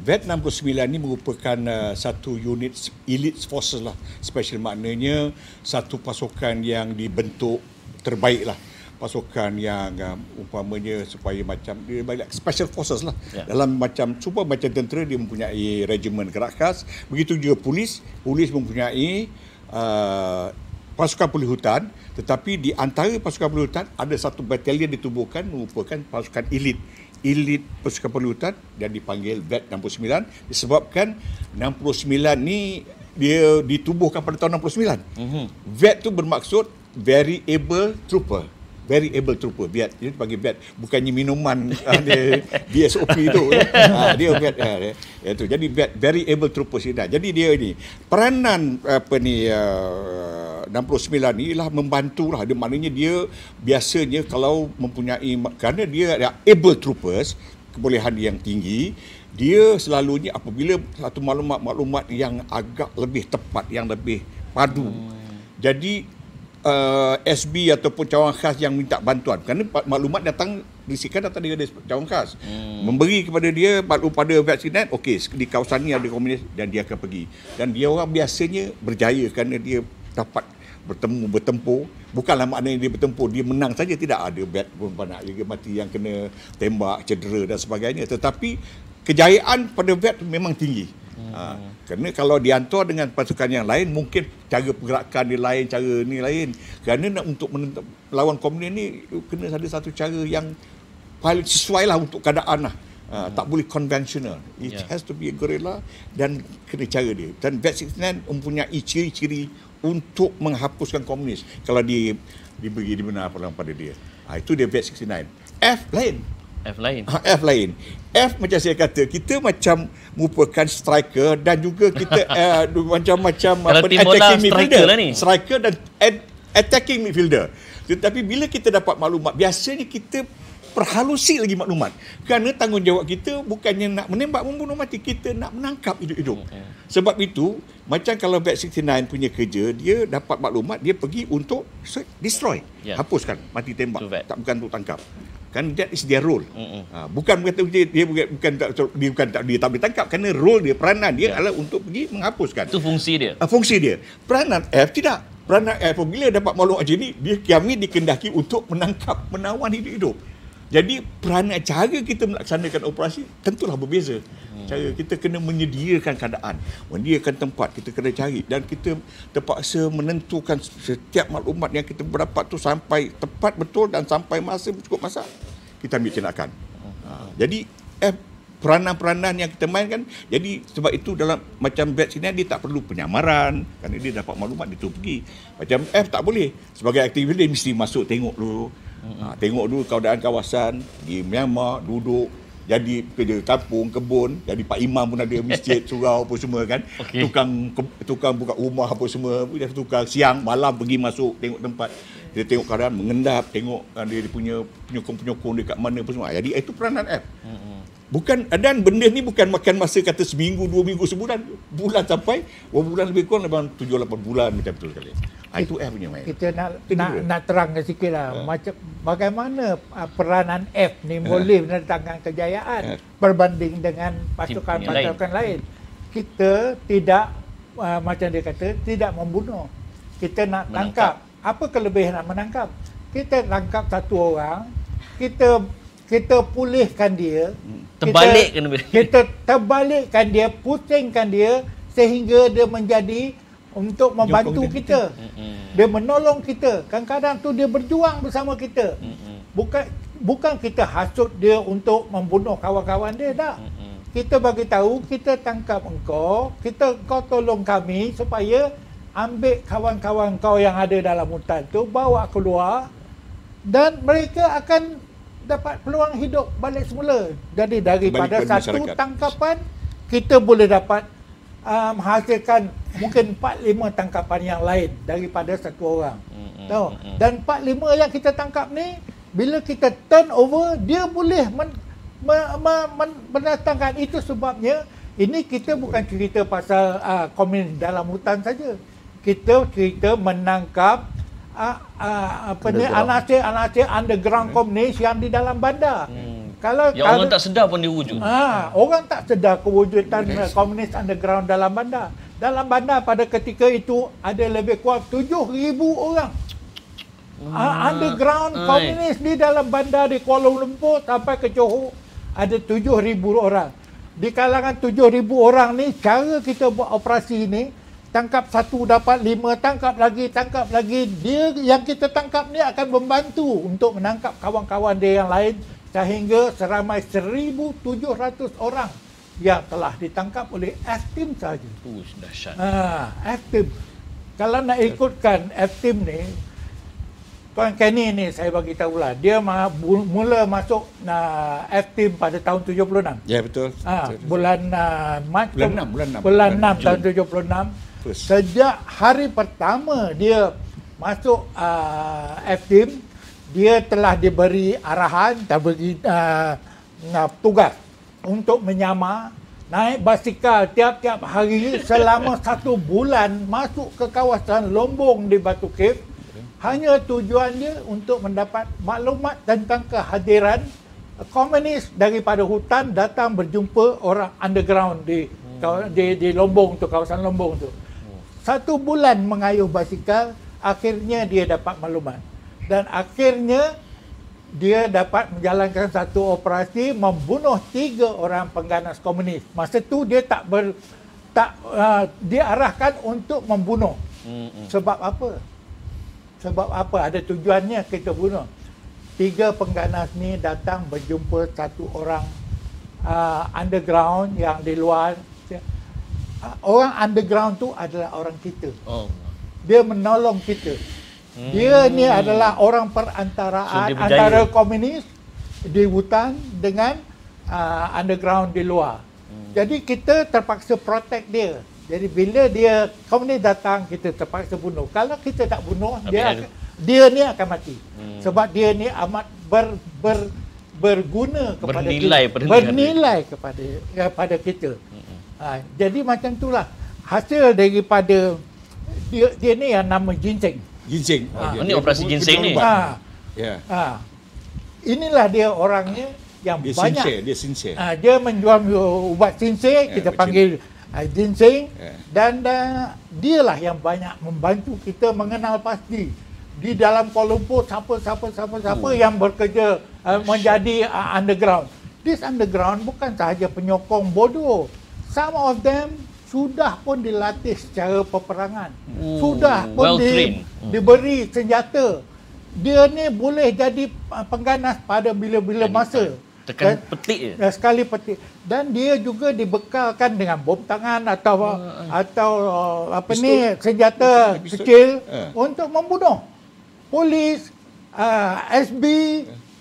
VAT 69 ni merupakan uh, satu unit elite forces lah. Special maknanya satu pasukan yang dibentuk terbaik lah pasukan yang um, umpamanya supaya macam dia banyak special forces lah yeah. dalam macam cuba macam tentera dia mempunyai regimen kerakas, begitu juga polis polis mempunyai uh, pasukan pulih hutan tetapi di antara pasukan pulih hutan ada satu batalion ditubuhkan merupakan pasukan elit elit pasukan pulih hutan dan dipanggil Vet 69 disebabkan 69 ni dia ditubuhkan pada tahun 69 mhm. Vet tu bermaksud very able trooper very able trooper biat dia panggil biat bukannya minuman ah, dia [LAUGHS] BSOP tu uh, dia biat uh, ah, dia, itu jadi biat very able trooper sida jadi dia ni peranan apa ni uh, 69 ni ialah membantulah dia maknanya dia biasanya kalau mempunyai kerana dia ada able troopers kebolehan dia yang tinggi dia selalunya apabila satu maklumat-maklumat yang agak lebih tepat yang lebih padu hmm. jadi uh, SB ataupun cawang khas yang minta bantuan kerana maklumat datang risikan datang dari cawang khas hmm. memberi kepada dia maklum pada vaksinat okey di kawasan ni ada komunis dan dia akan pergi dan dia orang biasanya berjaya kerana dia dapat bertemu bertempur bukanlah maknanya dia bertempur dia menang saja tidak ada bad pun banyak lagi mati yang kena tembak cedera dan sebagainya tetapi kejayaan pada vet memang tinggi hmm. Ha. Kerana kalau dihantar dengan pasukan yang lain, mungkin cara pergerakan dia lain, cara ni lain. Kerana nak untuk melawan komunis ni, kena ada satu cara yang paling sesuai lah untuk keadaan lah. Uh, hmm. Tak boleh konvensional. It yeah. has to be a gorilla dan kena cara dia. Dan V69 mempunyai ciri-ciri untuk menghapuskan komunis kalau dia diberi dibenar pada dia. Ha, itu dia V69. F lain. F lain. Ha, F lain. F macam saya kata, kita macam merupakan striker dan juga kita uh, [LAUGHS] eh, macam-macam apa, attacking midfielder. Lah ni. Striker dan ad, attacking midfielder. Tetapi bila kita dapat maklumat, biasanya kita perhalusi lagi maklumat. Kerana tanggungjawab kita bukannya nak menembak membunuh mati, kita nak menangkap hidup-hidup. Okay. Sebab itu, macam kalau Bat 69 punya kerja, dia dapat maklumat, dia pergi untuk destroy. Yeah. Hapuskan, mati tembak. Tak bukan untuk tangkap kan that is their role. Ha, bukan kata dia, dia bukan, bukan tak dia bukan tak dia tak boleh tangkap kerana role dia peranan dia ya. adalah untuk pergi menghapuskan. Itu fungsi dia. Uh, fungsi dia. Peranan F tidak. Peranan F bila dapat makhluk macam ni dia kami dikendaki untuk menangkap menawan hidup-hidup. Jadi peranan cara kita melaksanakan operasi tentulah berbeza. Hmm. Cara kita kena menyediakan keadaan, menyediakan tempat, kita kena cari dan kita terpaksa menentukan setiap maklumat yang kita berdapat tu sampai tepat betul dan sampai masa cukup masa kita ambil tindakan. Ha, jadi eh, peranan-peranan yang kita mainkan jadi sebab itu dalam macam batch ini dia tak perlu penyamaran kerana dia dapat maklumat dia tu pergi macam F eh, tak boleh sebagai aktiviti mesti masuk tengok dulu Ha, tengok dulu keadaan kawasan di Myanmar duduk jadi kerja kampung kebun jadi pak imam pun ada masjid [LAUGHS] surau apa semua kan okay. tukang tukang buka rumah apa semua dia tukang siang malam pergi masuk tengok tempat dia tengok keadaan mengendap tengok dia punya penyokong-penyokong dekat mana pun semua ha, jadi eh, itu peranan app Bukan dan benda ni bukan makan masa kata seminggu, dua minggu, sebulan, bulan sampai dua bulan lebih kurang lebih tujuh lapan bulan macam betul sekali. Ah, itu F punya main. Kita nak Kedua. nak, nak terangkan sikit lah. Ha. Macam bagaimana ah, peranan F ni ha. boleh menandatangani kejayaan ha. berbanding dengan pasukan pasukan lain. lain. Kita tidak uh, macam dia kata tidak membunuh. Kita nak menangkap. tangkap. Apa kelebihan nak menangkap? Kita tangkap satu orang, kita kita pulihkan dia terbalikkan hmm. kita, kita terbalikkan dia [LAUGHS] putingkan dia sehingga dia menjadi untuk membantu kita. kita hmm. dia menolong kita kadang-kadang tu dia berjuang bersama kita hmm. bukan bukan kita hasut dia untuk membunuh kawan-kawan dia dah kita bagi tahu kita tangkap engkau kita kau tolong kami supaya ambil kawan-kawan kau yang ada dalam hutan tu bawa keluar dan mereka akan dapat peluang hidup balik semula. Jadi daripada satu masyarakat. tangkapan kita boleh dapat um, menghasilkan um, mungkin 4 5 tangkapan yang lain daripada satu orang. Tahu? Mm-hmm. Dan 4 5 yang kita tangkap ni bila kita turn over dia boleh men, me, me, men, mendatangkan itu sebabnya ini kita bukan cerita pasal uh, ah, komen dalam hutan saja. Kita cerita menangkap apa ni anasir anasir underground komunis hmm. yang di dalam bandar. Hmm. Kalau ya, orang kalau, tak sedar pun dia wujud. Ha, orang tak sedar kewujudan okay. komunis underground dalam bandar. Dalam bandar pada ketika itu ada lebih kurang 7000 orang. Ha, hmm. Ha, underground Ay. komunis di dalam bandar di Kuala Lumpur sampai ke Johor ada 7000 orang. Di kalangan 7000 orang ni cara kita buat operasi ni tangkap satu dapat lima tangkap lagi tangkap lagi dia yang kita tangkap ni akan membantu untuk menangkap kawan-kawan dia yang lain sehingga seramai 1700 orang yang telah ditangkap oleh F-Team sahaja. Uh, dahsyat. Ah F-Team. Kalau nak ikutkan F-Team ni, Tuan Kenny ni saya bagi tahu lah dia mula masuk uh, F-Team pada tahun 76. Ya, betul. Ha, ah bulan uh, Mac, bulan 6. Bulan 6, bulan 6, bulan 6 tahun 76. First. Sejak hari pertama dia masuk uh, ah, F-team, dia telah diberi arahan dan uh, ah, ah, tugas untuk menyamar naik basikal tiap-tiap hari selama [LAUGHS] satu bulan masuk ke kawasan Lombong di Batu Cave hanya tujuan dia untuk mendapat maklumat tentang kehadiran komunis daripada hutan datang berjumpa orang underground di hmm. di, di Lombong tu kawasan Lombong tu satu bulan mengayuh basikal akhirnya dia dapat maklumat dan akhirnya dia dapat menjalankan satu operasi membunuh tiga orang pengganas komunis masa tu dia tak ber tak uh, ah, arahkan untuk membunuh sebab apa sebab apa ada tujuannya kita bunuh tiga pengganas ni datang berjumpa satu orang uh, underground yang di luar Ah, orang underground tu adalah orang kita. Oh. Dia menolong kita. Hmm. Dia ni adalah orang perantaraan so, antara komunis di hutan dengan uh, underground di luar. Hmm. Jadi kita terpaksa protect dia. Jadi bila dia komunis datang kita terpaksa bunuh. Kalau kita tak bunuh Habis dia akan, dia ni akan mati. Hmm. Sebab dia ni amat ber, ber berguna kepada bernilai kita. Pada bernilai kepada kepada kita. Hmm. Ha, jadi macam itulah hasil daripada dia, dia ni yang nama ginseng. Ginseng. Ha, oh, ini operasi ginseng ni. Ha, ya. Ha, inilah dia orangnya yang dia banyak. Sincere, dia sincere. Ha, dia menjual ubat ginseng, ya, kita panggil ha, ginseng. Ya. Dan uh, ha, dia lah yang banyak membantu kita mengenal pasti di dalam Kuala Lumpur siapa siapa siapa siapa oh. yang bekerja uh, menjadi uh, underground. This underground bukan sahaja penyokong bodoh some of them sudah pun dilatih secara peperangan hmm. sudah pun well di, hmm. diberi senjata dia ni boleh jadi uh, pengganas pada bila-bila masa uh, tekan dan, petik je uh, sekali petik dan dia juga dibekalkan dengan bom tangan atau hmm, uh, hmm. atau uh, apa ni senjata pistol. kecil Uh. untuk membunuh polis uh, SB uh. Eh.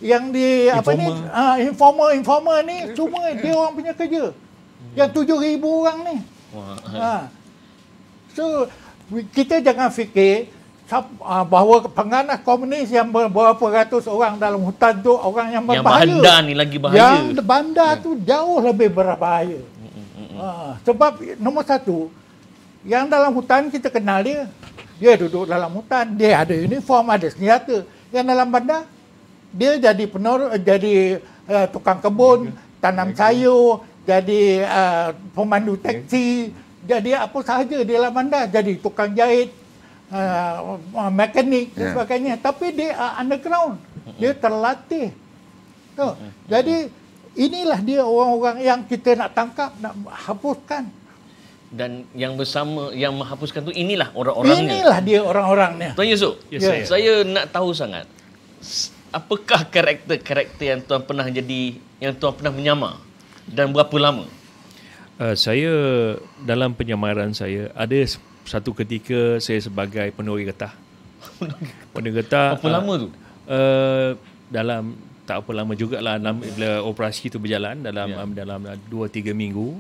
yang di informer. apa ni uh, informer informer ni semua dia orang punya kerja yang tujuh ribu orang ni. Ha. So, kita jangan fikir ah, bahawa penganas komunis yang beberapa ratus orang dalam hutan tu orang yang berbahaya. Yang bandar ni lagi bahaya. Yang bandar ya. tu jauh lebih berbahaya. Ha. Sebab nombor satu, yang dalam hutan kita kenal dia. Dia duduk dalam hutan, dia ada uniform, ada senjata. Yang dalam bandar, dia jadi penor, jadi uh, tukang kebun, tanam sayur, jadi uh, pemandu teksi, okay. jadi apa sahaja di dalam anda, jadi tukang jahit, uh, mekanik yeah. dan ya. sebagainya. Tapi dia uh, underground, dia terlatih. So, jadi inilah dia orang-orang yang kita nak tangkap, nak hapuskan. Dan yang bersama, yang menghapuskan tu inilah orang-orangnya. Inilah dia orang-orangnya. Tuan Yusuf, yes, yeah. saya nak tahu sangat, apakah karakter-karakter yang tuan pernah jadi, yang tuan pernah menyamar? dan berapa lama? Uh, saya dalam penyamaran saya ada satu ketika saya sebagai penuri getah. [LAUGHS] penuri getah. Berapa uh, lama tu? Uh, dalam tak apa lama juga lah. bila operasi tu berjalan dalam yeah. um, dalam 2 uh, 3 minggu.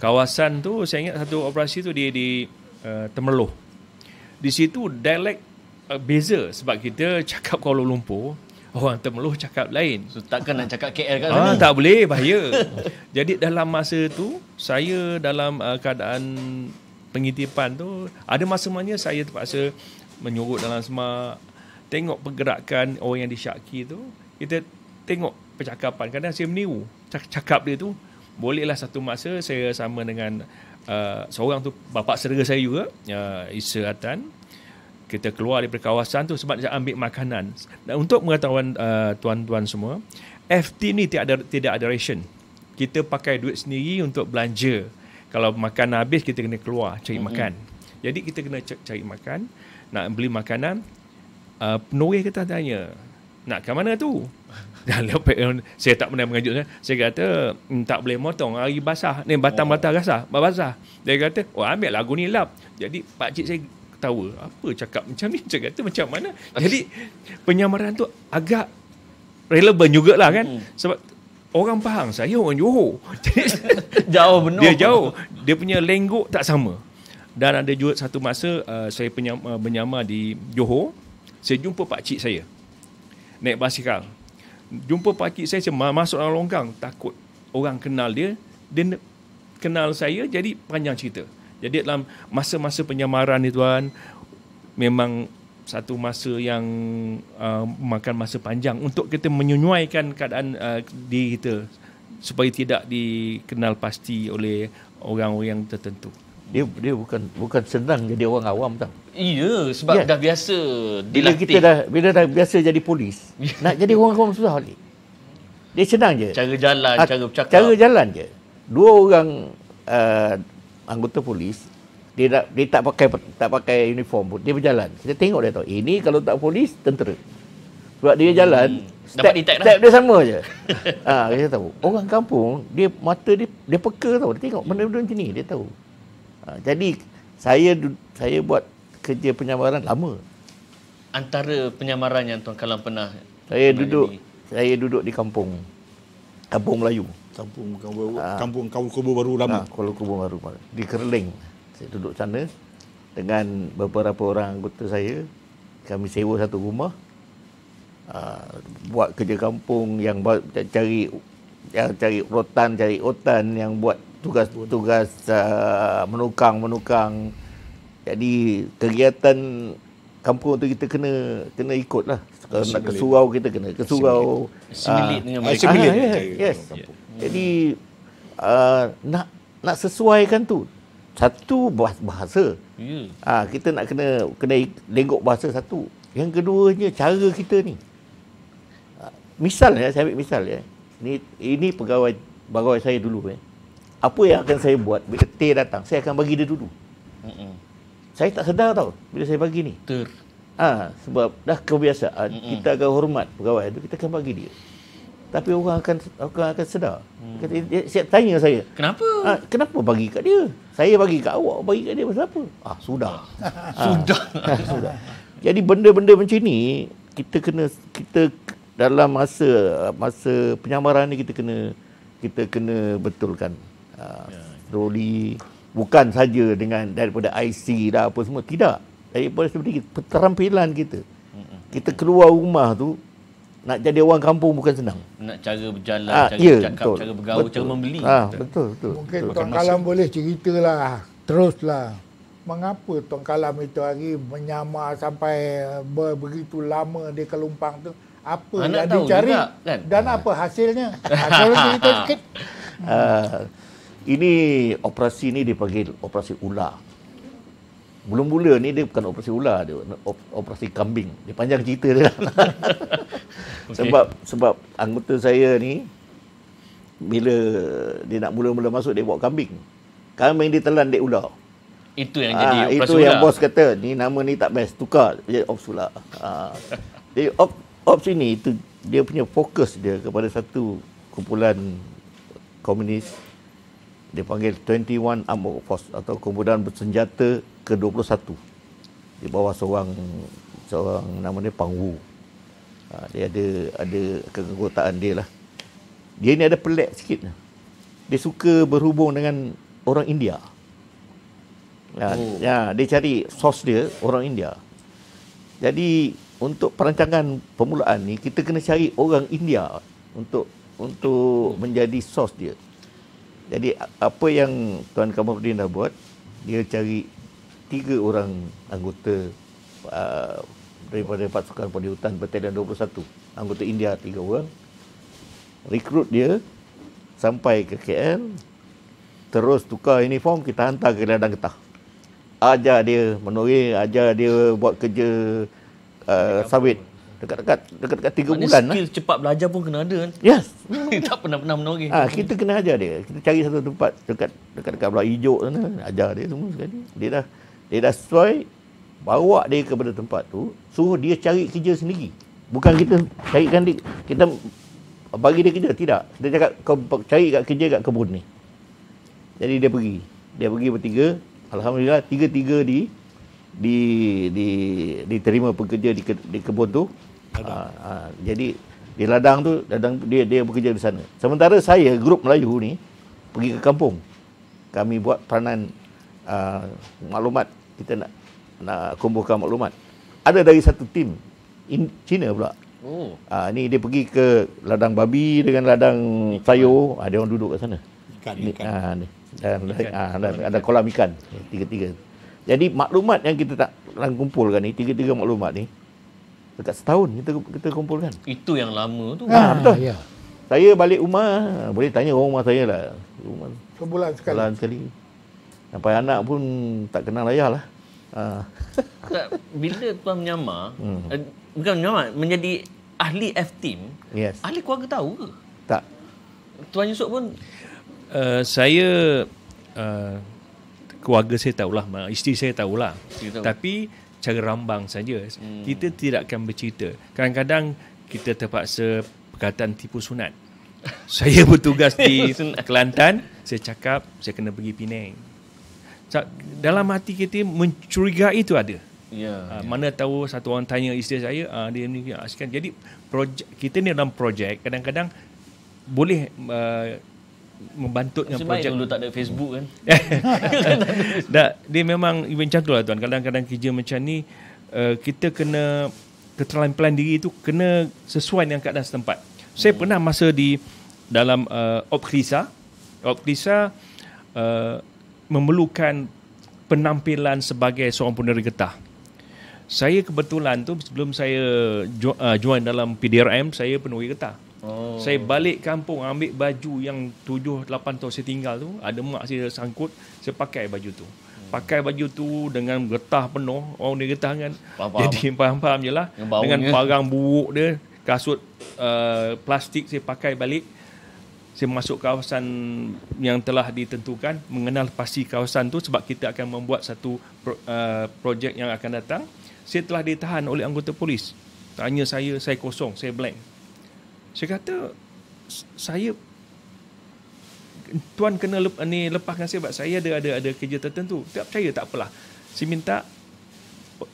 Kawasan tu saya ingat satu operasi tu di di uh, Temerloh. Di situ dialek uh, beza sebab kita cakap Kuala Lumpur orang Temeloh cakap lain. So, takkan nak cakap KL kat ah, sana? tak boleh, bahaya. [LAUGHS] Jadi dalam masa tu, saya dalam uh, keadaan pengintipan tu, ada masa-masa saya terpaksa menyorok dalam semak, tengok pergerakan orang yang disyaki tu, kita tengok percakapan. Kadang saya meniru cakap dia tu. Bolehlah satu masa saya sama dengan uh, seorang tu, bapak saudara saya juga, uh, Isa Atan, kita keluar daripada kawasan tu sebab nak ambil makanan. Dan untuk mengatakan uh, tuan-tuan semua, FT ni tidak ada tidak ada ration. Kita pakai duit sendiri untuk belanja. Kalau makan habis kita kena keluar cari mm-hmm. makan. Jadi kita kena cari makan, nak beli makanan. Uh, penoreh kita tanya, nak ke mana tu? [LAUGHS] Dan lepas, eh, saya tak pernah mengajuk saya. kata, hmm, tak boleh motong, hari basah. Ni batang-batang rasa, oh. basah. Dia kata, oh ambil lagu ni lap. Jadi pakcik saya tertawa. Apa cakap macam ni? Cakap tu macam mana? Jadi penyamaran tu agak relevan juga lah kan? Hmm. Sebab orang faham saya orang Johor. [LAUGHS] jauh benar. Dia jauh. Dia punya lenggok tak sama. Dan ada juga satu masa uh, saya penyama, uh, di Johor. Saya jumpa pak cik saya. Naik basikal. Jumpa pak cik saya, saya masuk dalam longkang. Takut orang kenal dia. Dia kenal saya jadi panjang cerita. Jadi dalam masa-masa penyamaran ni tuan memang satu masa yang uh, makan masa panjang untuk kita menyesuaikan keadaan uh, diri kita supaya tidak dikenal pasti oleh orang-orang tertentu. Dia dia bukan bukan senang jadi orang awam tau. Iya sebab ya. dah biasa dilatih. Bila kita dah bila dah biasa jadi polis [LAUGHS] nak jadi orang awam susah ni. Dia senang je. Cara jalan, ha, cara bercakap. Cara jalan je. Dua orang uh, anggota polis dia tak dia tak pakai tak pakai uniform pun dia berjalan kita tengok dia tahu ini kalau tak polis tentera sebab dia hmm, jalan hmm. step, dapat detect lah. step dia sama aje [LAUGHS] ah ha, kita tahu orang kampung dia mata dia dia peka tahu dia tengok benda-benda macam ni dia tahu ha, jadi saya saya buat kerja penyamaran lama antara penyamaran yang tuan kalam pernah saya duduk ini. saya duduk di kampung kampung Melayu Ah. kampung kubur ha. kampung kubur kubu baru lama. Ha, Kuala kubur baru di Kerling. Saya duduk sana dengan beberapa orang anggota saya. Kami sewa satu rumah. Ha, buat kerja kampung yang cari yang cari rotan, cari otan yang buat tugas-tugas uh, menukang-menukang. Jadi kegiatan kampung tu kita kena kena ikutlah. Kalau nak ke surau kita kena ke surau. Similit dengan mereka. yes. Yeah. Ya. Jadi uh, nak nak sesuaikan tu satu bahasa. Ya. Ha, kita nak kena kena tengok bahasa satu. Yang keduanya cara kita ni. Ha, ah, misalnya saya ambil misal ya. Ni ini pegawai pegawai saya dulu ya. Apa yang akan saya buat bila teh datang? Saya akan bagi dia dulu. Mm-mm. Saya tak sedar tau bila saya bagi ni. Ter. Ah ha, sebab dah kebiasaan Mm-mm. kita akan hormat pegawai itu kita akan bagi dia tapi orang akan orang akan sedar. Hmm. Kata, dia, siap tanya saya. Kenapa? Ha, kenapa bagi kat dia? Saya bagi kat awak, bagi kat dia pasal apa? Ah, ha, sudah. Ha, [LAUGHS] sudah. Ah, [LAUGHS] sudah. Jadi benda-benda macam ni kita kena kita dalam masa masa penyamaran ni kita kena kita kena betulkan. Ha, slowly bukan saja dengan daripada IC dah apa semua tidak. Daripada seperti keterampilan kita. Kita keluar rumah tu nak jadi orang kampung bukan senang. Nak cara berjalan, ha, cara ya, cakap, betul. cara bergaul, betul. cara membeli. Ha, betul, betul. Mungkin betul. Tuan Makan Kalam masa. boleh ceritalah, teruslah. Mengapa Tuan Kalam itu hari menyamar sampai begitu lama di Kelumpang tu? Apa ha, yang dicari juga, kan? dan ha. apa hasilnya? [LAUGHS] Hasilnya cerita sikit. Ha, ini operasi ini dipanggil operasi ular belum mula ni dia bukan operasi ular dia operasi kambing dia panjang cerita dia [LAUGHS] okay. sebab sebab anggota saya ni bila dia nak mula-mula masuk dia bawa kambing kambing dia telan dek ular itu yang jadi ha, operasi itu ular. yang bos kata ni nama ni tak best tukar dia ops ular ha. Ah. [LAUGHS] jadi op, ops ini itu dia punya fokus dia kepada satu kumpulan komunis dia panggil 21 amok Force atau kumpulan bersenjata ke-21 di bawah seorang seorang nama dia Pang Wu. Ha, dia ada ada kekuatan dia lah. Dia ni ada pelik sikit. Dia suka berhubung dengan orang India. Ya, oh. ya, dia cari sos dia orang India. Jadi untuk perancangan permulaan ni kita kena cari orang India untuk untuk menjadi sos dia. Jadi apa yang Tuan Kamarudin dah buat, dia cari tiga orang anggota uh, daripada pasukan poli hutan Batalion 21 anggota India tiga orang rekrut dia sampai ke KL terus tukar uniform kita hantar ke ladang getah ajar dia menoreh ajar dia buat kerja uh, sawit dekat-dekat dekat-dekat tiga Maksudnya bulan eh. skill lah. cepat belajar pun kena ada kan yes [LAUGHS] tak pernah pernah menoreh ah, ha, kita kena ajar dia kita cari satu tempat dekat dekat-dekat hijau sana ajar dia semua sekali dia dah dia dah sesuai Bawa dia kepada tempat tu Suruh dia cari kerja sendiri Bukan kita carikan dia Kita bagi dia kerja Tidak Dia cakap kau cari kat kerja kat kebun ni Jadi dia pergi Dia pergi bertiga Alhamdulillah tiga-tiga di di di diterima pekerja di, di kebun tu. Ha, ha, jadi di ladang tu ladang dia dia bekerja di sana. Sementara saya grup Melayu ni pergi ke kampung. Kami buat peranan uh, maklumat kita nak nak kumpulkan maklumat. Ada dari satu tim in Cina pula. Oh. Ah ha, ni dia pergi ke ladang babi dengan ladang sayur, ha, dia orang duduk kat sana. Ikan ikan. Ah ni. Dan ikan. ada, ah, ada kolam ikan tiga-tiga. Jadi maklumat yang kita tak nak kumpulkan ni tiga-tiga maklumat ni dekat setahun kita kita kumpulkan. Itu yang lama tu. Ah ha betul. Ya. Saya balik rumah, boleh tanya orang rumah saya lah. Rumah. Sebulan sekali. Sebulan sekali. Sampai anak pun tak kenal ayah lah. Ha. Bila tuan menyamar, hmm. Eh, bukan menyamar, menjadi ahli F-team, yes. ahli keluarga tahu ke? Tak. Tuan Yusuf pun? Uh, saya, uh, keluarga saya tahulah, isteri saya tahulah. Tahu. Tapi, cara rambang saja. Hmm. Kita tidak akan bercerita. Kadang-kadang, kita terpaksa perkataan tipu sunat. [LAUGHS] saya bertugas di Kelantan, saya cakap saya kena pergi Penang dalam hati kita mencurigai itu ada. Yeah, ya, uh, ya. yeah. Mana tahu satu orang tanya isteri saya, uh, dia ni asyikan. Ah, Jadi projek, kita ni dalam projek, kadang-kadang boleh uh, ah, membantu dengan projek. Sebab dulu tak ada Facebook kan. tak, [LAUGHS] dia memang even macam tu lah tuan. Kadang-kadang kerja macam ni, uh, kita kena keterlampilan diri itu kena sesuai dengan keadaan setempat. Saya hmm. pernah masa di dalam uh, eh, Opklisa. Opklisa, uh, eh, memerlukan penampilan sebagai seorang penerima getah. Saya kebetulan tu sebelum saya uh, join dalam PDRM saya penerima getah. Oh. Saya balik kampung ambil baju yang 7 8 tahun saya tinggal tu, ada mak saya sangkut, saya pakai baju tu. Pakai baju tu dengan getah penuh, orang ni getah kan. Faham. Jadi paham-paham je lah. Dengan ya. barang buruk dia, kasut uh, plastik saya pakai balik saya masuk kawasan yang telah ditentukan mengenal pasti kawasan tu sebab kita akan membuat satu pro, uh, projek yang akan datang saya telah ditahan oleh anggota polis tanya saya saya kosong saya blank saya kata saya tuan kena lep, ni lepaskan saya sebab saya ada ada ada kerja tertentu tak percaya tak apalah saya minta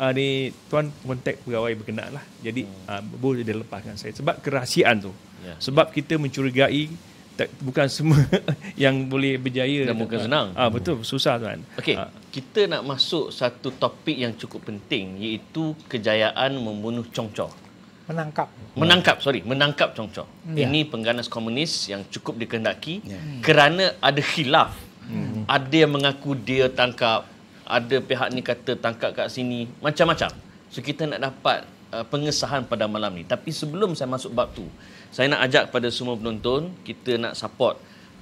uh, ni tuan kontak pegawai berkenaan lah jadi hmm. uh, boleh dia lepaskan saya sebab kerahsiaan tu yeah. sebab kita mencurigai tak, bukan semua [LAUGHS] yang boleh berjaya dan bukan ah, senang. Ah betul susah tuan. Okey, ah. kita nak masuk satu topik yang cukup penting iaitu kejayaan membunuh Congcor. Menangkap. Menangkap, sorry, menangkap Congcor. Ya. Ini pengganas komunis yang cukup dikehendaki ya. Hmm. kerana ada khilaf. Hmm. Ada yang mengaku dia tangkap, ada pihak ni kata tangkap kat sini, macam-macam. So kita nak dapat uh, pengesahan pada malam ni. Tapi sebelum saya masuk bab tu, saya nak ajak kepada semua penonton kita nak support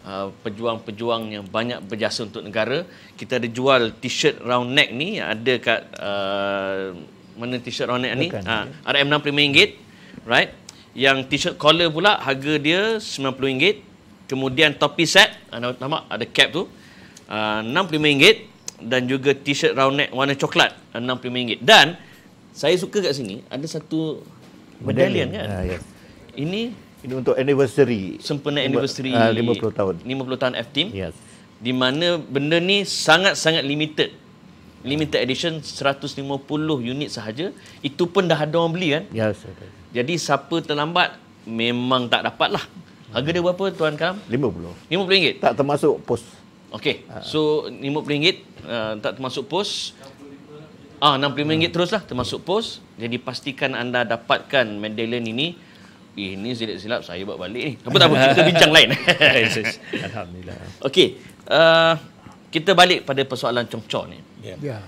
uh, pejuang-pejuang yang banyak berjasa untuk negara kita ada jual t-shirt round neck ni yang ada kat uh, mana t-shirt round neck ni ah, ada RM65 right yang t-shirt collar pula harga dia RM90 kemudian topi set anda ah, nampak ada cap tu RM65 ah, uh, dan juga t-shirt round neck warna coklat RM65 dan saya suka kat sini ada satu medallion, medallion kan uh, yes. Ini ini untuk anniversary. Sempena anniversary ah, uh, 50 tahun. 50 tahun F Team. Yes. Di mana benda ni sangat-sangat limited. Limited edition 150 unit sahaja. Itu pun dah ada orang beli kan? Yes. Jadi siapa terlambat memang tak dapat lah. Harga dia berapa Tuan Karam? RM50. RM50? Tak termasuk pos. Okey. Ah. So RM50 uh, ah, tak termasuk pos. Ah RM65 hmm. teruslah termasuk pos. Jadi pastikan anda dapatkan medallion ini eh ni silap-silap saya buat balik ni. Apa tak apa kita bincang lain. [LAUGHS] Alhamdulillah. Okey. Uh, kita balik pada persoalan congco ni. Yeah. Yeah.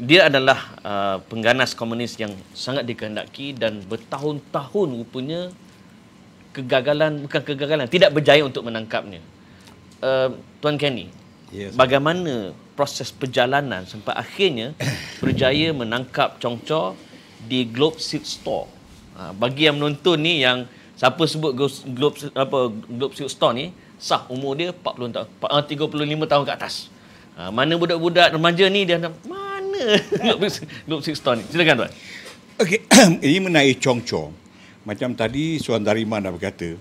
Dia adalah uh, pengganas komunis yang sangat dikehendaki dan bertahun-tahun rupanya kegagalan bukan kegagalan tidak berjaya untuk menangkapnya. Uh, Tuan Kenny. Yes. Bagaimana proses perjalanan sampai akhirnya berjaya menangkap congco di Globe Seed Store? Ha, bagi yang menonton ni yang siapa sebut globe apa globe suit stone ni sah umur dia 40 tahun 35 ah, tahun ke atas. Ha, mana budak-budak remaja ni dia mana [LAUGHS] globe globe suit store ni. Silakan tuan. Okey, [COUGHS] ini menaik cong-cong. Macam tadi Suan Dariman dah berkata,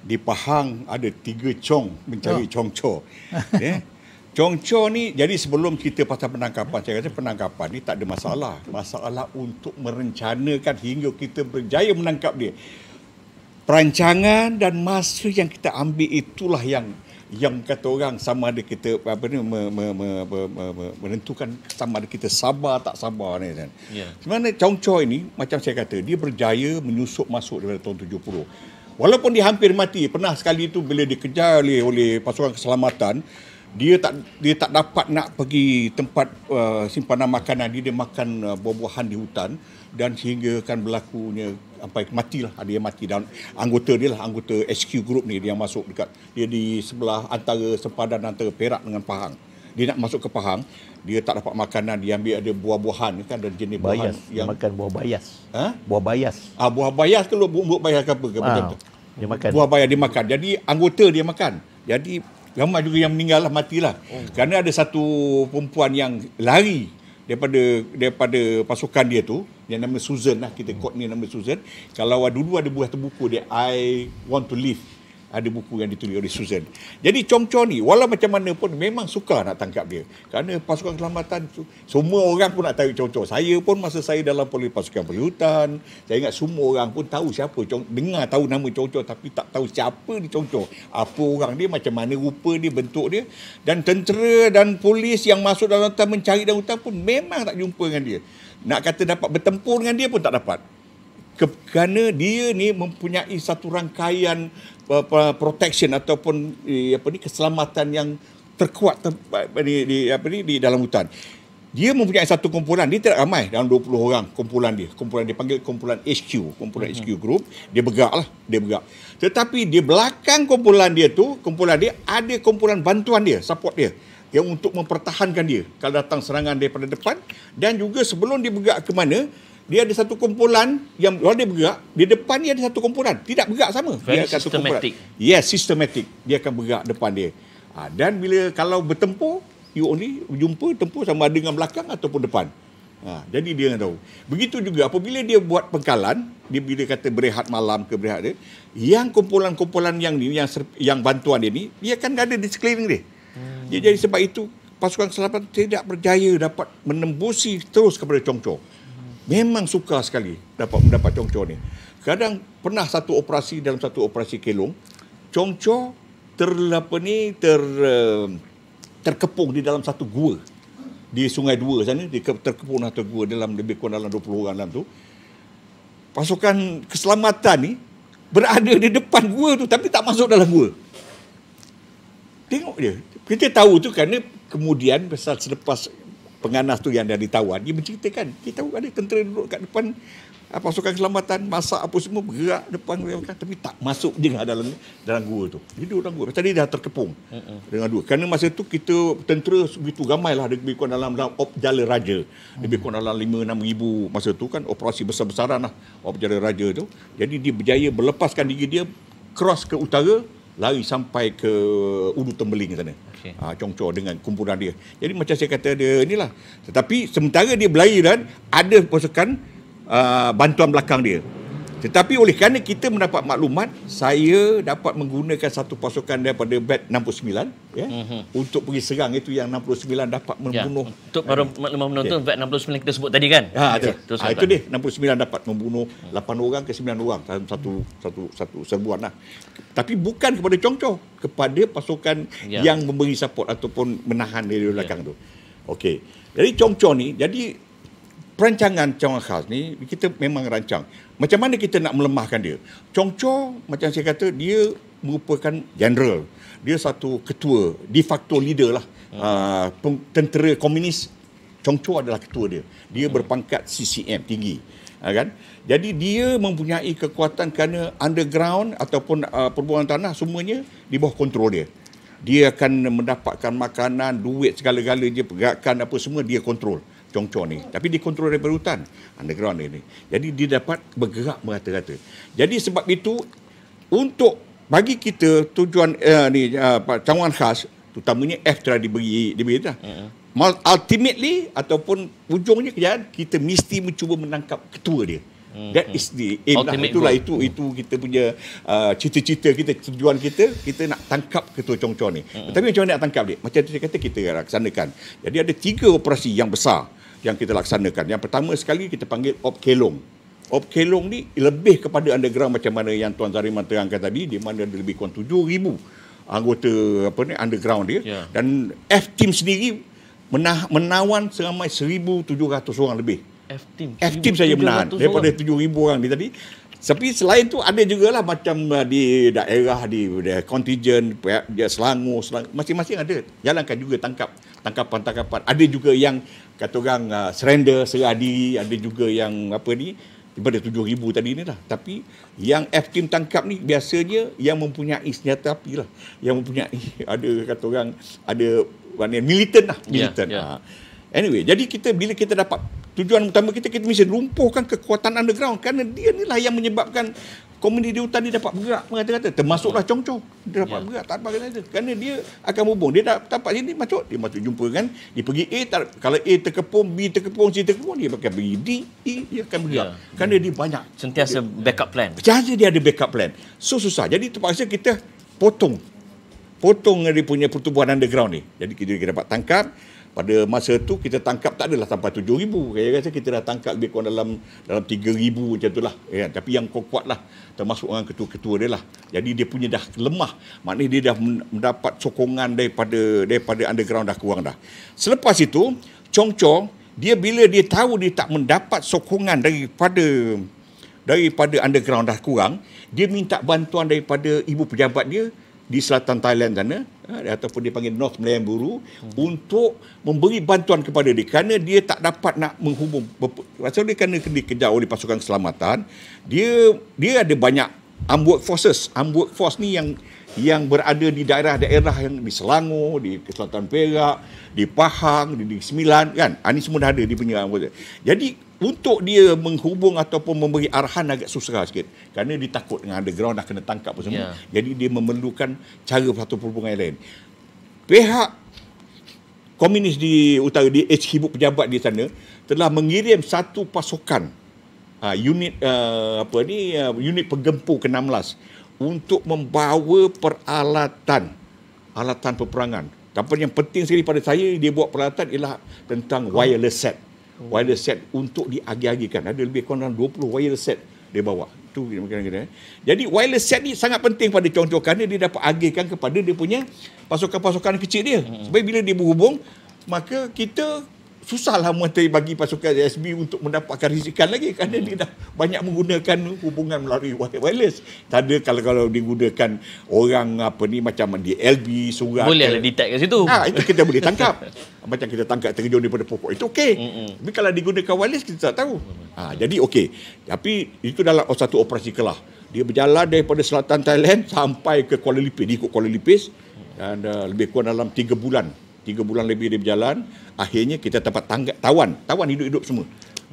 di Pahang ada tiga cong mencari oh. cong-cong. Yeah? [LAUGHS] Congcor ni jadi sebelum kita pasal penangkapan saya kata penangkapan ni tak ada masalah. Masalah untuk merencanakan hingga kita berjaya menangkap dia. Perancangan dan masa yang kita ambil itulah yang yang kata orang sama ada kita apa ni me, me, me, me, me, me, menentukan sama ada kita sabar tak sabar ni kan. Yeah. Ya. Congcor ini macam saya kata dia berjaya menyusup masuk daripada tahun 70. Walaupun dia hampir mati pernah sekali itu bila dikejar oleh oleh pasukan keselamatan dia tak dia tak dapat nak pergi tempat uh, simpanan makanan dia dia makan uh, buah-buahan di hutan dan sehingga kan berlakunya sampai matilah dia mati dan anggota dia lah anggota HQ group ni dia masuk dekat dia di sebelah antara sempadan antara Perak dengan Pahang dia nak masuk ke Pahang dia tak dapat makanan dia ambil ada buah-buahan kan dan jenis bayas. yang makan buah bayas ha? buah bayas ah buah bayas ke buah bayas ke apa ke ha. dia makan buah bayas dia makan jadi anggota dia makan jadi Ramai juga yang meninggal lah, matilah. Oh. Kerana ada satu perempuan yang lari daripada daripada pasukan dia tu yang nama Susan lah kita hmm. kod ni nama Susan kalau dulu ada buah terbuku dia I want to live ada buku yang ditulis oleh Susan. Jadi Chong Chong ni walau macam mana pun memang suka nak tangkap dia. Kerana pasukan keselamatan tu semua orang pun nak tahu Chong Chong. Saya pun masa saya dalam poli pasukan perhutan, saya ingat semua orang pun tahu siapa cong. dengar tahu nama Chong Chong tapi tak tahu siapa ni Chong Chong. Apa orang dia macam mana rupa dia bentuk dia dan tentera dan polis yang masuk dalam hutan mencari dalam hutan pun memang tak jumpa dengan dia. Nak kata dapat bertempur dengan dia pun tak dapat. Kerana dia ni mempunyai satu rangkaian protection ataupun eh, apa ni keselamatan yang terkuat di, di apa ni di dalam hutan. Dia mempunyai satu kumpulan, dia tidak ramai dalam 20 orang kumpulan dia. Kumpulan dia panggil kumpulan HQ, kumpulan mm-hmm. HQ group. Dia bergerak lah, dia begak Tetapi di belakang kumpulan dia tu, kumpulan dia ada kumpulan bantuan dia, support dia. Yang untuk mempertahankan dia kalau datang serangan daripada depan. Dan juga sebelum dia bergerak ke mana, dia ada satu kumpulan yang kalau dia bergerak di depan dia ada satu kumpulan tidak bergerak sama Very dia akan satu kumpulan yes systematic dia akan bergerak depan dia ha, dan bila kalau bertempur you only jumpa tempur sama ada dengan belakang ataupun depan ha, jadi dia tahu begitu juga apabila dia buat pengkalan dia bila kata berehat malam ke berehat dia yang kumpulan-kumpulan yang ni yang serp, yang bantuan dia ni dia akan ada di sekeliling dia hmm. jadi sebab itu pasukan keselamatan tidak berjaya dapat menembusi terus kepada Chong memang suka sekali dapat mendapat congco ni. Kadang pernah satu operasi dalam satu operasi kelong, congco ter apa ni ter eh, terkepung di dalam satu gua di Sungai Dua sana di terkepung satu gua dalam lebih kurang dalam 20 orang dalam tu. Pasukan keselamatan ni berada di depan gua tu tapi tak masuk dalam gua. Tengok dia. Kita tahu tu kerana kemudian selepas penganas tu yang dah ditawan dia menceritakan dia tahu ada tentera duduk kat depan ah, pasukan keselamatan masak apa semua bergerak depan mereka, tapi tak masuk je lah dalam dalam gua tu dia duduk dalam gua pasal dah terkepung uh-uh. dengan dua kerana masa tu kita tentera begitu ramai lah lebih kurang dalam, dalam op jala raja lebih kurang dalam 5-6 ribu masa tu kan operasi besar-besaran lah op jala raja tu jadi dia berjaya berlepaskan diri dia cross ke utara lari sampai ke Ulu Tembeling sana uh okay. ha, ah, congcor dengan kumpulan dia. Jadi macam saya kata dia inilah. Tetapi sementara dia berlari ada pasukan uh, bantuan belakang dia. Tetapi oleh kerana kita mendapat maklumat, saya dapat menggunakan satu pasukan daripada bat 69 ya mm-hmm. untuk pergi serang itu yang 69 dapat ya, membunuh. Ya. Untuk para maklumat penonton bat 69 kita sebut tadi kan? Ha, ya, ada. Ha, itu dia 69 dapat membunuh 8 orang ke 9 orang dalam satu satu satu serbuanlah. Tapi bukan kepada Congcong, kepada pasukan ya. yang memberi support ataupun menahan dari ya. belakang ya. tu. Okey. Jadi Congcong ni jadi perancangan cawangan ah khas ni kita memang rancang macam mana kita nak melemahkan dia Chong congco macam saya kata dia merupakan general dia satu ketua de facto leader lah hmm. uh, tentera komunis congco adalah ketua dia dia hmm. berpangkat CCM tinggi uh, kan jadi dia mempunyai kekuatan kerana underground ataupun uh, perbuangan tanah semuanya di bawah kontrol dia dia akan mendapatkan makanan duit segala-galanya pergerakan apa semua dia kontrol Congcong ni tapi dikontrol daripada hutan underground ni jadi dia dapat bergerak merata-rata jadi sebab itu untuk bagi kita tujuan uh, ni uh, eh, cawangan khas terutamanya F telah diberi diberi uh-huh. ultimately ataupun ujungnya kejadian kita mesti mencuba menangkap ketua dia mm-hmm. That is the aim lah. Itulah itu, itu kita punya uh, cita-cita kita, tujuan kita. Kita nak tangkap ketua Congcong ni. Mm-hmm. Tapi macam mana nak tangkap dia? Macam tu saya kata kita laksanakan. Jadi ada tiga operasi yang besar yang kita laksanakan. Yang pertama sekali kita panggil Op Kelong. Op Kelong ni lebih kepada underground macam mana yang Tuan Zariman terangkan tadi di mana ada lebih kurang 7000 anggota apa ni underground dia yeah. dan F team sendiri menah, menawan seramai 1700 orang lebih. F team. F team saja menahan daripada 7000 orang ni tadi. Tapi selain tu ada juga lah macam uh, di daerah di, di contingent Selangor, Selangor, masing-masing ada jalankan juga tangkap tangkapan-tangkapan. Ada juga yang kata orang uh, surrender, serah diri, ada juga yang apa ni daripada ribu tadi ni lah. Tapi yang F team tangkap ni biasanya yang mempunyai senjata api lah. Yang mempunyai [LAUGHS] ada kata orang ada mana militant lah, ya, militant. Yeah, ya. yeah. Uh. Anyway, jadi kita bila kita dapat tujuan utama kita kita mesti lumpuhkan kekuatan underground kerana dia ni lah yang menyebabkan komuniti hutan ni dapat bergerak mengata-kata termasuklah congcong dia dapat ya. bergerak tak apa kena kerana dia akan hubung dia dah tempat sini masuk dia masuk jumpa kan dia pergi A tak, kalau A terkepung B terkepung C terkepung dia akan pergi D E dia akan bergerak ya. kerana dia banyak sentiasa dia, backup plan sentiasa dia ada backup plan so susah jadi terpaksa kita potong potong dia punya pertumbuhan underground ni jadi kita, kita dapat tangkap pada masa tu kita tangkap tak adalah sampai 7000 saya rasa kita dah tangkap lebih kurang dalam dalam 3000 macam lah. ya tapi yang kuat lah termasuk orang ketua-ketua dia lah jadi dia punya dah lemah maknanya dia dah mendapat sokongan daripada daripada underground dah kurang dah selepas itu Chong Chong dia bila dia tahu dia tak mendapat sokongan daripada daripada underground dah kurang dia minta bantuan daripada ibu pejabat dia di selatan Thailand sana Ha, ataupun dipanggil North Melayan Buru hmm. untuk memberi bantuan kepada dia kerana dia tak dapat nak menghubung pasal dia kena dikejar oleh pasukan keselamatan dia dia ada banyak armed forces armed force ni yang yang berada di daerah-daerah yang di Selangor, di Selatan Perak, di Pahang, di Negeri Sembilan kan. Ini ah, semua dah ada di penyelenggaraan Jadi untuk dia menghubung ataupun memberi arahan agak susah sikit kerana dia takut dengan underground dah kena tangkap semua. Yeah. Jadi dia memerlukan cara satu perhubungan lain. Pihak komunis di utara di HQ pejabat di sana telah mengirim satu pasukan uh, ah, unit uh, apa ni uh, unit penggempur ke-16 untuk membawa peralatan alatan peperangan. Tapi yang penting sekali pada saya dia buat peralatan ialah tentang oh. wireless set. Wireless set untuk diagi-agikan. Ada lebih kurang dalam 20 wireless set dia bawa. Tu kira-kira. Eh. Jadi wireless set ni sangat penting pada contoh kerana dia dapat agihkan kepada dia punya pasukan-pasukan kecil dia. Hmm. Sebab bila dia berhubung maka kita susahlah menteri bagi pasukan SB untuk mendapatkan risikan lagi kerana hmm. dia dah banyak menggunakan hubungan melalui wireless. Tak ada kalau kalau digunakan orang apa ni macam di LB surat. Boleh ada lah detect kat situ. Ha, itu kita boleh tangkap. [LAUGHS] macam kita tangkap terjun daripada popok itu okey. Hmm. Tapi kalau digunakan wireless kita tak tahu. Ha, jadi okey. Tapi itu dalam satu operasi kelah. Dia berjalan daripada selatan Thailand sampai ke Kuala Lipis. Dia ikut Kuala Lipis. Dan uh, lebih kurang dalam 3 bulan tiga bulan lebih dia berjalan akhirnya kita tempat tangga tawan tawan hidup-hidup semua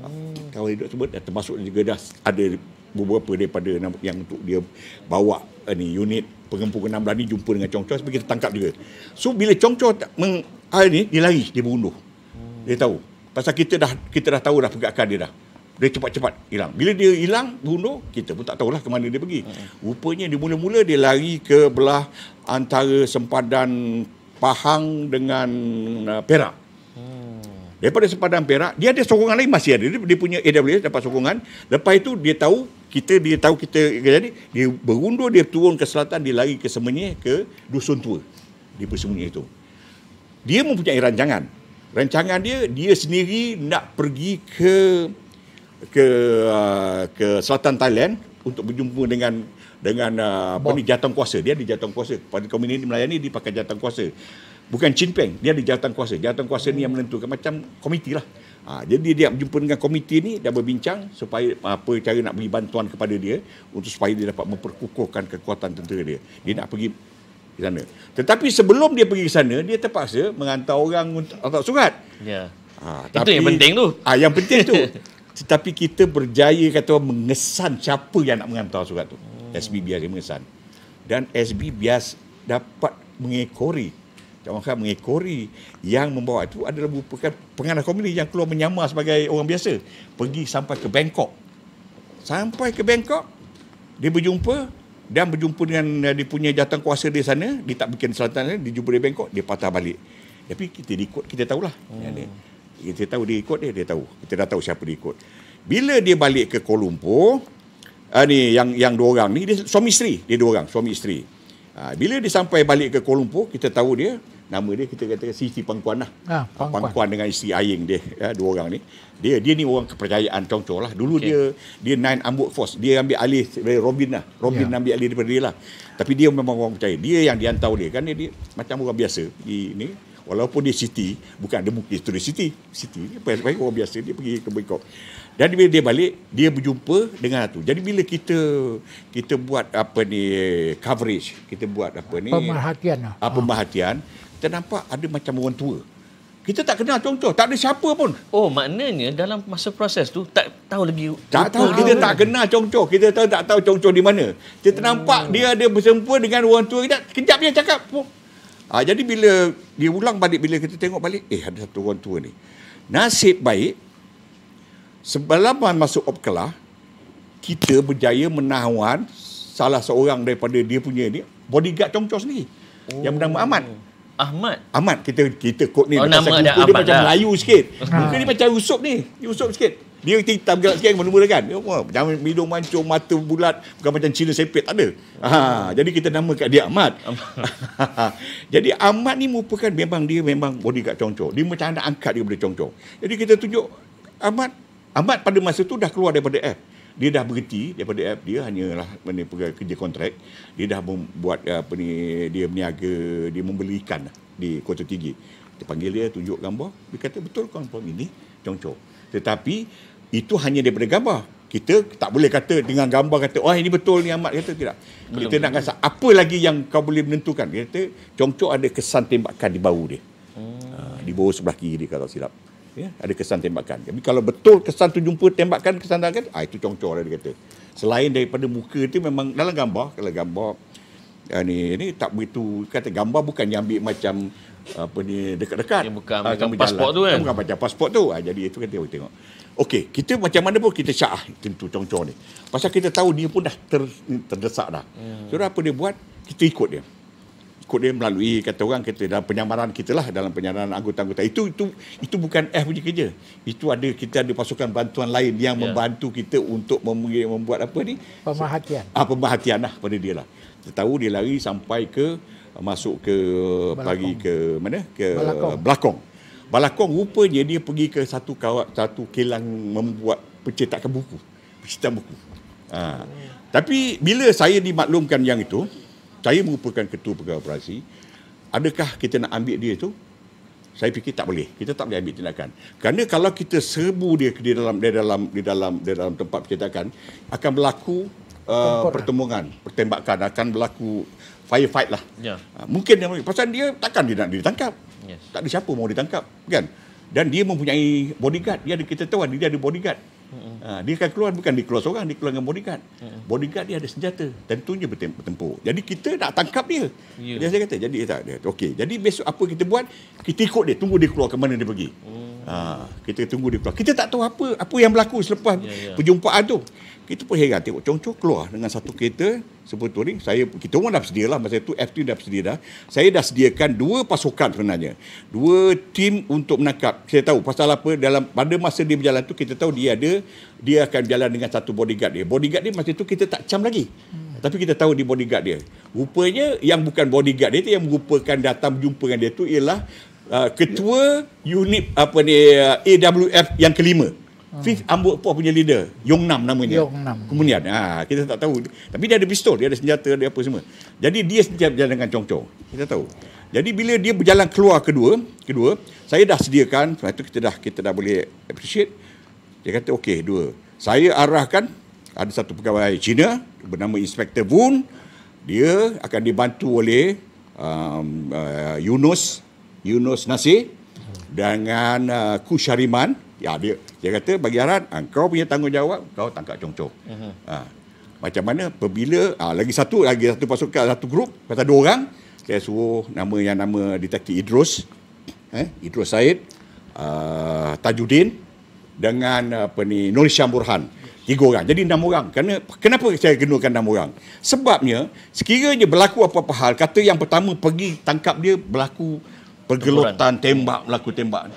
hmm. tawan hidup semua dan eh, termasuk juga dah ada beberapa daripada yang untuk dia bawa uh, ni unit pengempu ke-16 ni jumpa dengan Chong Chong kita tangkap juga so bila Chong Chong hari ni dia lari dia berunduh dia tahu pasal kita dah kita dah tahu dah pergerakan dia dah dia cepat-cepat hilang. Bila dia hilang, bunuh, kita pun tak tahulah ke mana dia pergi. Rupanya dia mula-mula dia lari ke belah antara sempadan Pahang dengan uh, Perak. Hmm. Daripada sempadan Perak, dia ada sokongan lain masih ada. Dia, dia punya AWS dapat sokongan. Lepas itu dia tahu kita dia tahu kita jadi dia berundur dia turun ke selatan dia lari ke semenye ke dusun tua di persembunyian itu. Dia mempunyai rancangan. Rancangan dia dia sendiri nak pergi ke ke uh, ke selatan Thailand untuk berjumpa dengan dengan uh, apa ni jawatan kuasa dia ada jawatan kuasa pada komuniti Melayu ni dia pakai jawatan kuasa bukan Chin Peng dia ada jawatan kuasa jawatan kuasa hmm. ni yang menentukan macam komiti lah ha, jadi dia berjumpa dengan komiti ni dan berbincang supaya apa cara nak bagi bantuan kepada dia untuk supaya dia dapat memperkukuhkan kekuatan tentera dia dia nak pergi ke sana tetapi sebelum dia pergi ke sana dia terpaksa menghantar orang untuk hantar surat ya yeah. ha, tapi, itu yang penting tu ah ha, yang penting tu [LAUGHS] tetapi kita berjaya kata mengesan siapa yang nak menghantar surat tu hmm. SB biasa mengesan dan SB bias dapat mengekori Jawahan mengekori yang membawa itu adalah merupakan pengarah komuni yang keluar menyamar sebagai orang biasa pergi sampai ke Bangkok sampai ke Bangkok dia berjumpa dan berjumpa dengan eh, dia punya jatuh kuasa di sana dia tak bikin selatan dia jumpa di Bangkok dia patah balik tapi kita diikut kita tahulah hmm. kita tahu dia ikut dia, dia tahu kita dah tahu siapa dia ikut bila dia balik ke Kuala Lumpur uh, ni yang yang dua orang ni dia suami isteri dia dua orang suami isteri ha, bila dia sampai balik ke Kuala Lumpur kita tahu dia nama dia kita kata Siti Pangkuan lah ha, Pangkuan. Pangkuan dengan isteri Aying dia ya, dua orang ni dia dia ni orang kepercayaan contoh lah dulu okay. dia dia nine ambut force dia ambil alih dari Robin lah Robin yeah. ambil alih daripada dia lah tapi dia memang orang percaya dia yang diantau dia kan dia, dia macam orang biasa di ni walaupun dia Siti bukan dia bukti tu dia Siti Siti ni orang biasa dia pergi ke Bangkok dan bila dia balik, dia berjumpa dengan tu. Jadi bila kita kita buat apa ni coverage, kita buat apa ni pemerhatian. Apa lah. ah, ha. kita nampak ada macam orang tua. Kita tak kenal contoh, tak ada siapa pun. Oh, maknanya dalam masa proses tu tak tahu lagi tak tahu kita tak kenal contoh. Kita tahu tak tahu contoh di mana. Kita hmm. nampak dia ada bersempua dengan orang tua kita. Kejap dia cakap. Pum. Oh. Ha, ah, jadi bila dia ulang balik bila kita tengok balik, eh ada satu orang tua ni. Nasib baik Sebelah masuk Opkelah, kita berjaya menawan salah seorang daripada dia punya ni bodyguard congcos ni oh. yang bernama oh. Ahmad Ahmad Ahmad kita kita kod ni oh, nama dia, lah. [LAUGHS] dia macam dah. Melayu sikit muka ha. macam usup ni usup sikit dia hitam gelap sikit mana mula kan dia macam hidung mancung mata bulat bukan macam Cina sepet. tak ada ha. jadi kita nama kat dia Ahmad [LAUGHS] jadi Ahmad ni merupakan memang dia memang bodyguard congcos dia macam nak angkat dia boleh congcos jadi kita tunjuk Ahmad Ahmad pada masa tu dah keluar daripada app. Dia dah berhenti daripada app dia hanyalah mana pegawai kerja kontrak. Dia dah buat apa ni dia berniaga, dia membeli ikan lah di Kota Tinggi. Dia panggil dia tunjuk gambar, dia kata betul confirm ini congcok. Tetapi itu hanya daripada gambar. Kita tak boleh kata dengan gambar kata, wah oh, ini betul ni Ahmad kata tidak. Belum kita nak rasa apa lagi yang kau boleh menentukan. Dia kata congcok ada kesan tembakan di bahu dia. Hmm. Ah, di bawah sebelah kiri kalau silap ya, ada kesan tembakan. Tapi kalau betul kesan tu jumpa tembakan, kesan tembakan, ah, itu congcor lah dia kata. Selain daripada muka tu memang dalam gambar, kalau gambar ya, ni, ni tak begitu, kata gambar bukan yang ambil macam apa ni dekat-dekat. Yang bukan ah, macam pasport tu kan? Bukan macam pasport tu. Ah, jadi itu kata kita tengok. Okey, kita macam mana pun kita syah ah, tentu congcor ni. Pasal kita tahu dia pun dah ter, terdesak dah. Ya. So, apa dia buat, kita ikut dia ikut dia melalui kata orang kita dalam penyamaran kita lah dalam penyamaran anggota-anggota itu itu itu bukan F punya kerja itu ada kita ada pasukan bantuan lain yang yeah. membantu kita untuk mem- membuat apa ni pemahatian ah pemahatian lah pada dia lah kita tahu dia lari sampai ke masuk ke Balakong. pagi ke mana ke Balakong. Balakong Balakong rupanya dia pergi ke satu kawat satu kilang membuat pencetakan buku pencetakan buku ha. Hmm. tapi bila saya dimaklumkan yang itu saya merupakan ketua pegawai operasi adakah kita nak ambil dia tu saya fikir tak boleh kita tak boleh ambil tindakan kerana kalau kita serbu dia di dalam di dalam di dalam di dalam tempat percetakan akan berlaku uh, lah. pertemuan pertembakan akan berlaku fire fight lah yeah. Ya. uh, mungkin dia pasal dia takkan dia nak ditangkap yes. tak ada siapa mau ditangkap kan dan dia mempunyai bodyguard dia ada kita tahu kan, dia ada bodyguard Ha, dia akan keluar bukan dia keluar seorang, dia keluar dengan bodyguard. Mm-mm. Bodyguard dia ada senjata, tentunya bertempur. Jadi kita nak tangkap dia. Yeah. Dia saya kata, jadi tak dia. Okey, jadi besok apa kita buat? Kita ikut dia, tunggu dia keluar ke mana dia pergi. Mm. Ha, kita tunggu dia keluar. Kita tak tahu apa apa yang berlaku selepas yeah, yeah. perjumpaan tu. Kita pun heran tengok Congcong keluar dengan satu kereta sebut ni. Saya kita pun dah sedia lah masa itu FT dah bersedia dah. Saya dah sediakan dua pasukan sebenarnya. Dua tim untuk menangkap. Saya tahu pasal apa dalam pada masa dia berjalan tu kita tahu dia ada dia akan berjalan dengan satu bodyguard dia. Bodyguard dia masa itu kita tak cam lagi. Hmm. Tapi kita tahu dia bodyguard dia. Rupanya yang bukan bodyguard dia itu yang merupakan datang berjumpa dengan dia tu ialah uh, ketua unit apa ni uh, AWF yang kelima. Hmm. Fifth Ambut Puah punya leader Yong Nam namanya Yong Nam Kemudian ha, Kita tak tahu Tapi dia ada pistol Dia ada senjata Dia apa semua Jadi dia setiap berjalan dengan Chong Chong Kita tahu Jadi bila dia berjalan keluar kedua Kedua Saya dah sediakan Sebab itu kita dah Kita dah boleh appreciate Dia kata okey dua Saya arahkan Ada satu pegawai Cina Bernama Inspector Woon Dia akan dibantu oleh um, uh, Yunus Yunus Nasir dengan uh, Ku Syariman Ya dia dia kata bagi arahan ha, ah, kau punya tanggungjawab kau tangkap congcong. Mhm. Ha. Macam mana apabila ha, lagi satu lagi satu pasukan satu grup kata dua orang saya suruh nama yang nama detektif Idros eh Idros Said uh, Tajuddin dengan apa ni Nur Syamburhan tiga orang jadi enam orang kerana kenapa saya kenalkan enam orang sebabnya sekiranya berlaku apa-apa hal kata yang pertama pergi tangkap dia berlaku pergelutan tembak berlaku tembak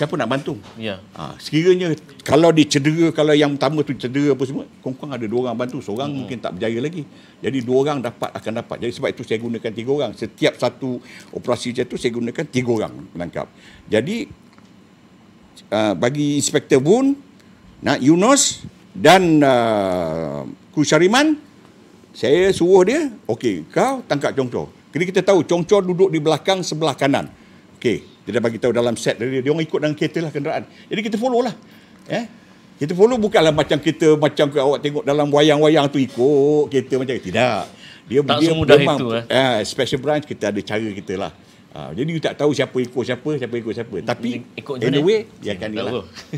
siapa nak bantu? Ya. Ha, sekiranya kalau dia cedera, kalau yang pertama tu cedera apa semua, kongkong ada dua orang bantu, seorang hmm. mungkin tak berjaya lagi. Jadi dua orang dapat akan dapat. Jadi sebab itu saya gunakan tiga orang. Setiap satu operasi macam tu saya gunakan tiga orang menangkap. Jadi uh, bagi Inspektor Bun, nak Yunus dan uh, Kusariman, saya suruh dia, okey kau tangkap Congcor. Jadi kita tahu Congcor duduk di belakang sebelah kanan. Okey, dia dah bagi tahu dalam set dia, dia orang ikut dalam kereta lah kenderaan. Jadi kita follow lah. Eh? Kita follow bukanlah macam kita macam kau awak tengok dalam wayang-wayang tu ikut kereta macam itu. Tidak. Dia, tak dia semudah memang, itu. Eh? eh. special branch kita ada cara kita lah. Ha, jadi you tak tahu siapa ikut siapa, siapa ikut siapa. Tapi ikut anyway, dia, dia akan inilah.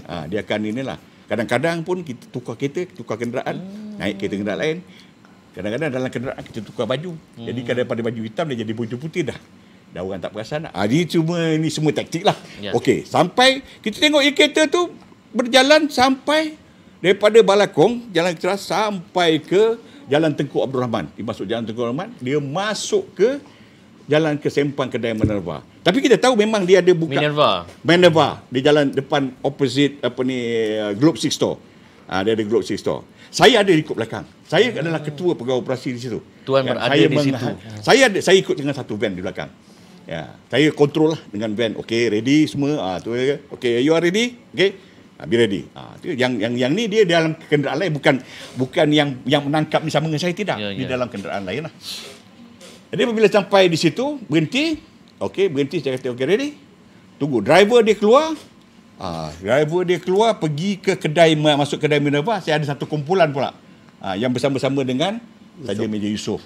Ha, [LAUGHS] dia akan inilah. Kadang-kadang pun kita tukar kereta, tukar kenderaan, hmm. naik kereta kenderaan lain. Kadang-kadang dalam kenderaan kita tukar baju. Hmm. Jadi kadang-kadang pada baju hitam dia jadi baju putih dah dah orang tak perasan lah. Jadi cuma ini semua taktik lah. Ya. Okey, sampai kita tengok ya kereta tu berjalan sampai daripada Balakong, Jalan Keras sampai ke Jalan Tengku Abdul Rahman. Dia masuk Jalan Tengku Abdul Rahman, dia masuk ke jalan ke sempang kedai Minerva. Tapi kita tahu memang dia ada buka Minerva. Minerva di jalan depan opposite apa ni eh, Globe Six Store. Ha, dia ada Globe Six Store. Saya ada ikut belakang. Saya adalah ketua pegawai operasi di situ. Tuan ya, berada ada di situ. Saya ada saya ikut dengan satu van di belakang. Ya, saya kontrol lah dengan van. Okey, ready semua. Ah, tu okey, you are ready? Okey. Ah, be ready. Ah, tu yang yang yang ni dia dalam kenderaan lain bukan bukan yang yang menangkap ni sama dengan saya tidak. Yeah, di ya. dalam kenderaan lain lah. Jadi apabila sampai di situ, berhenti. Okey, berhenti saya kata okey, ready. Tunggu driver dia keluar. Ah, driver dia keluar pergi ke kedai masuk kedai Minerva. Saya ada satu kumpulan pula. Ah, yang bersama-sama dengan Saja Saja Meja Yusof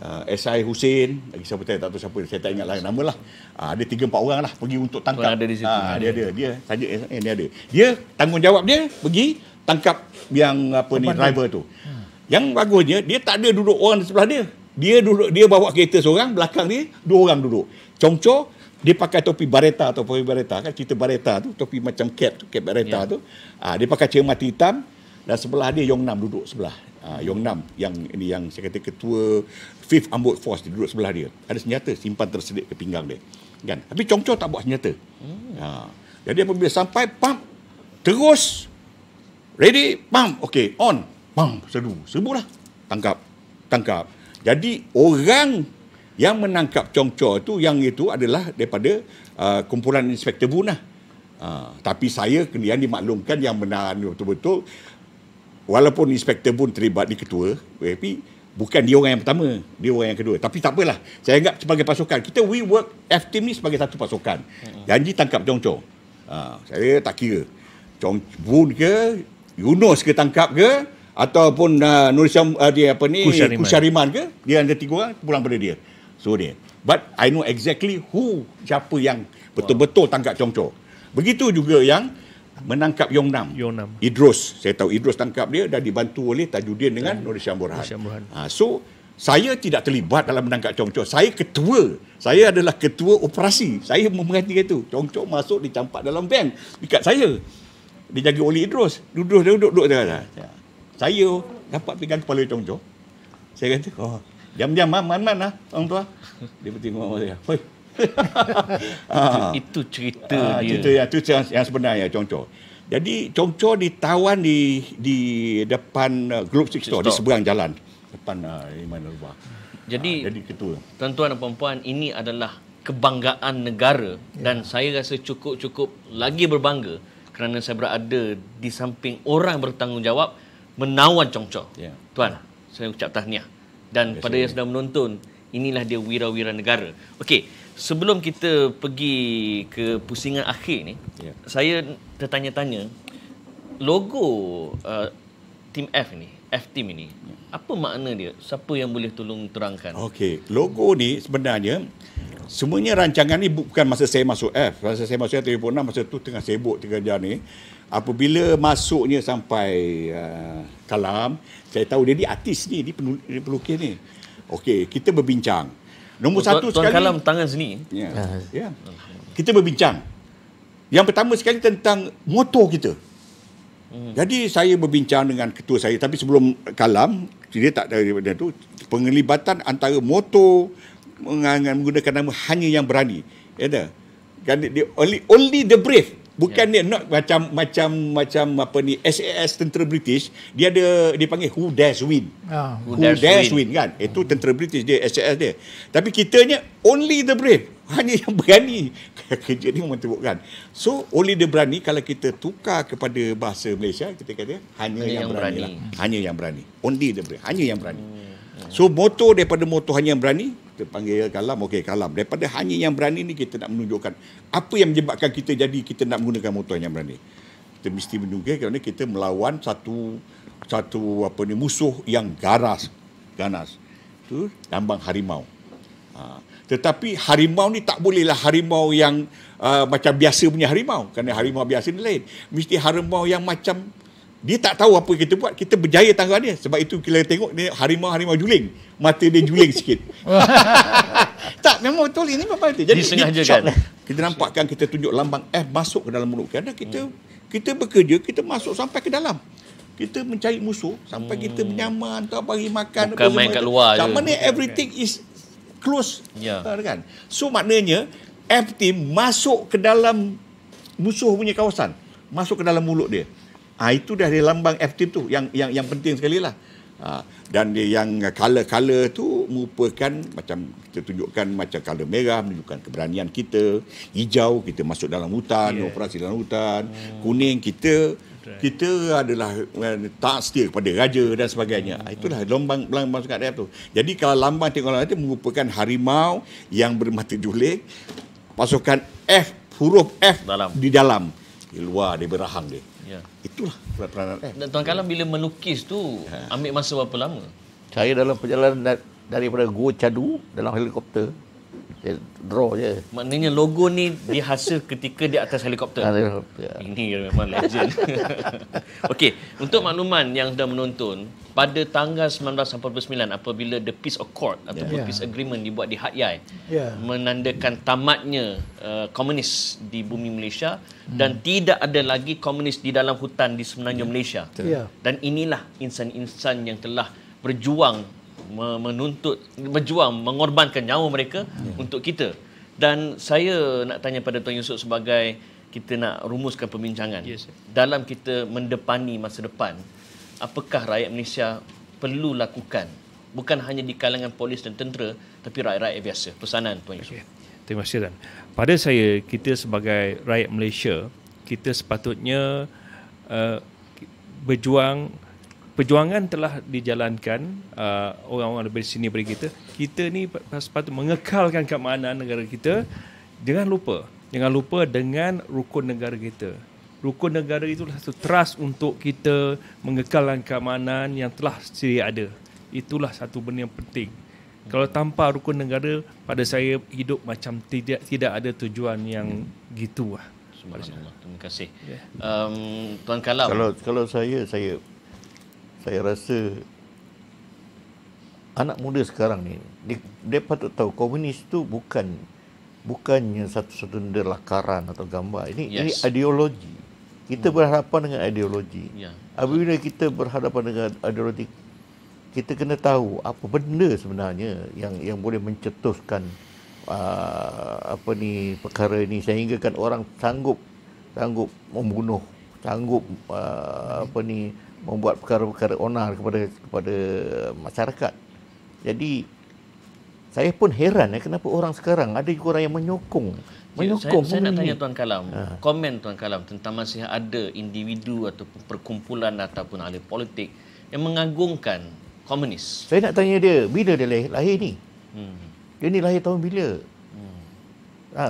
uh, ah, SI Hussein lagi siapa tak tahu siapa saya tak ingatlah nama lah uh, ada tiga empat orang lah pergi untuk tangkap ada di situ uh, ah, ada. dia ada dia saja eh, ni ada dia tanggungjawab dia pergi tangkap yang apa Teman ni driver tu hmm. yang bagusnya dia tak ada duduk orang di sebelah dia dia duduk dia bawa kereta seorang belakang dia dua orang duduk congco dia pakai topi bareta atau topi bareta kan cerita bareta tu topi macam cap cap bareta yeah. tu uh, dia pakai cermat hitam dan sebelah dia Yong Nam duduk sebelah. uh, Yong Nam yang ini yang saya kata ketua Fifth Armored Force dia duduk sebelah dia. Ada senjata simpan tersedik ke pinggang dia. Kan? Tapi Chong tak bawa senjata. Hmm. Ha. Jadi apabila sampai pam terus ready pam okey on pam seru sebut tangkap tangkap. Jadi orang yang menangkap Chong Chong tu yang itu adalah daripada uh, kumpulan Inspektor Bu lah. Ha. tapi saya kemudian dimaklumkan yang benar betul-betul walaupun Inspektor pun terlibat di ketua tapi Bukan dia orang yang pertama, dia orang yang kedua. Tapi tak apalah. Saya anggap sebagai pasukan. Kita we work F team ni sebagai satu pasukan. Janji tangkap Chong-Chong. Ha, saya tak kira. Chong Boon ke, Yunus ke tangkap ke, ataupun uh, Nurisham, uh, dia apa ni, Kusyariman. Kusyariman ke, dia ada tiga orang, pulang pada dia. So dia. But I know exactly who, siapa yang betul-betul tangkap Chong-Chong. Begitu juga yang menangkap Yong Nam. Yong Nam. Idrus, saya tahu Idrus tangkap dia dan dibantu oleh Tajuddin dengan Nur Syam Burhan. Ha, so saya tidak terlibat dalam menangkap Chong Chong. Saya ketua. Saya adalah ketua operasi. Saya memerhati itu. Chong Chong masuk dicampak dalam bank dekat saya. Dijaga oleh Idrus. Duduk dia duduk duduk dia. Ya. Saya dapat pegang kepala Chong Chong. Saya kata, "Oh, diam-diam mana ah, mana? lah, orang tua." Dia tengok saya. "Hoi, [LAUGHS] Ah. itu, cerita ha, dia. Cerita yang tu yang, yang sebenar ya Jadi congco ditawan di di depan uh, Group Six Store di seberang jalan depan uh, Iman Rubah. Jadi, ha, jadi ketua. Tuan-tuan dan puan-puan, ini adalah kebanggaan negara ya. dan saya rasa cukup-cukup lagi berbangga kerana saya berada di samping orang bertanggungjawab menawan congco, Ya. Tuan, saya ucap tahniah. Dan Biasa pada yang sedang menonton, inilah dia wira-wira negara. Okey sebelum kita pergi ke pusingan akhir ni yeah. saya tertanya-tanya logo uh, team F ni F team ini yeah. apa makna dia siapa yang boleh tolong terangkan okey logo ni sebenarnya semuanya rancangan ni bukan masa saya masuk F masa saya masuk F 76 masa tu tengah sibuk tengah jalan ni apabila masuknya sampai uh, kalam saya tahu dia ni artis ni dia pelukis ni okey kita berbincang Nombor satu sekali. Tuan Kalam tangan sini. Ya. ya. ya. Kita berbincang. Yang pertama sekali tentang motor kita. Hmm. Jadi saya berbincang dengan ketua saya tapi sebelum kalam dia tak dari benda tu penglibatan antara motor dengan menggunakan nama hanya yang berani. Ya dah. only, only the brave bukan yeah. dia not macam macam macam apa ni SAS tentera British dia ada dipanggil who dares win ah. who, who dares, dares win. win kan itu eh, hmm. tentera British dia SAS dia tapi kita ni only the brave [LAUGHS] hanya yang berani [LAUGHS] kerja ni memang teruk kan so only the berani kalau kita tukar kepada bahasa Malaysia kita kata hanya, hanya yang, yang berani, berani. Lah. hanya yang berani only the brave hanya yang berani hmm. So motor daripada motor hanya yang berani kita panggil kalam okey kalam daripada hanya yang berani ni kita nak menunjukkan apa yang menyebabkan kita jadi kita nak menggunakan motor hanya yang berani. Kita mesti menunjukkan kerana kita melawan satu satu apa ni musuh yang garas ganas. Tu lambang harimau. Ha. Tetapi harimau ni tak bolehlah harimau yang uh, macam biasa punya harimau. Kerana harimau biasa ni lain. Mesti harimau yang macam dia tak tahu apa kita buat kita berjaya tangkap dia sebab itu kita tengok dia harimau-harimau juling mata dia juling sikit [LAUGHS] tak memang betul ini apa itu. jadi ini shot lah. kita nampakkan kita tunjuk lambang F masuk ke dalam mulut kerana kita hmm. kita bekerja kita masuk sampai ke dalam kita mencari musuh sampai hmm. kita menyaman tak bagi makan bukan bagi main makan. kat luar tak mana everything okay. is close yeah. Ya. kan? so maknanya F team masuk ke dalam musuh punya kawasan masuk ke dalam mulut dia Ha, itu dah dari lambang F FTIP tu yang yang yang penting sekali lah. Ha, dan dia yang color-color tu merupakan macam kita tunjukkan macam color merah menunjukkan keberanian kita, hijau kita masuk dalam hutan, yeah. operasi dalam hutan, hmm. kuning kita kita adalah eh, tak setia kepada raja dan sebagainya. Ah, itulah hmm. lambang lambang sekat dia tu. Jadi kalau lambang tengok lambang itu merupakan harimau yang bermata julik pasukan F huruf F dalam. di dalam di luar di berahang dia. Ya. Itulah peranan. Eh. Dan Tuan Kalam bila melukis tu ya. ambil masa berapa lama? Saya dalam perjalanan daripada Gua Cadu dalam helikopter dia draw je. Maknanya logo ni dihasil ketika di atas helikopter. Ah, ya. Ini memang legend. [LAUGHS] Okey, untuk makluman yang sudah menonton, pada tanggal 1989 apabila the peace accord ya. ataupun yeah. peace agreement dibuat di Hat Yai yeah. menandakan tamatnya uh, komunis di bumi Malaysia hmm. dan tidak ada lagi komunis di dalam hutan di semenanjung yeah. Malaysia. Yeah. Dan inilah insan-insan yang telah berjuang menuntut berjuang mengorbankan nyawa mereka yeah. untuk kita dan saya nak tanya pada Tuan Yusuf sebagai kita nak rumuskan perbincangan yes, dalam kita mendepani masa depan apakah rakyat Malaysia perlu lakukan bukan hanya di kalangan polis dan tentera tapi rakyat-rakyat biasa pesanan Tuan Yusuf okay. terima kasih Tuan pada saya kita sebagai rakyat Malaysia kita sepatutnya uh, berjuang perjuangan telah dijalankan uh, orang-orang dari sini bagi kita kita ni sepatutnya mengekalkan keamanan negara kita jangan lupa jangan lupa dengan rukun negara kita rukun negara itu adalah satu trust untuk kita mengekalkan keamanan yang telah sedia ada itulah satu benda yang penting kalau tanpa rukun negara pada saya hidup macam tidak tidak ada tujuan yang hmm. gitu lah. Terima kasih. Yeah. Um, Tuan Kalam. Kalau kalau saya saya saya rasa anak muda sekarang ni dia, dia patut tahu komunis tu bukan bukannya satu-satu benda lakaran atau gambar ini yes. ini ideologi kita hmm. berhadapan dengan ideologi yeah. apabila kita berhadapan dengan ideologi kita kena tahu apa benda sebenarnya yang yang boleh mencetuskan uh, apa ni perkara ini sehingga kan orang sanggup sanggup membunuh sanggup uh, apa ni membuat perkara-perkara onar kepada kepada masyarakat. Jadi saya pun heran eh, kenapa orang sekarang ada juga orang yang menyokong menyokong saya, saya nak tanya tuan Kalam, ha. komen tuan Kalam tentang masih ada individu ataupun perkumpulan ataupun ahli politik yang mengagungkan komunis. Saya nak tanya dia, bila dia lahir, lahir ni? Hmm. Dia ni lahir tahun bila? Hmm. Ha.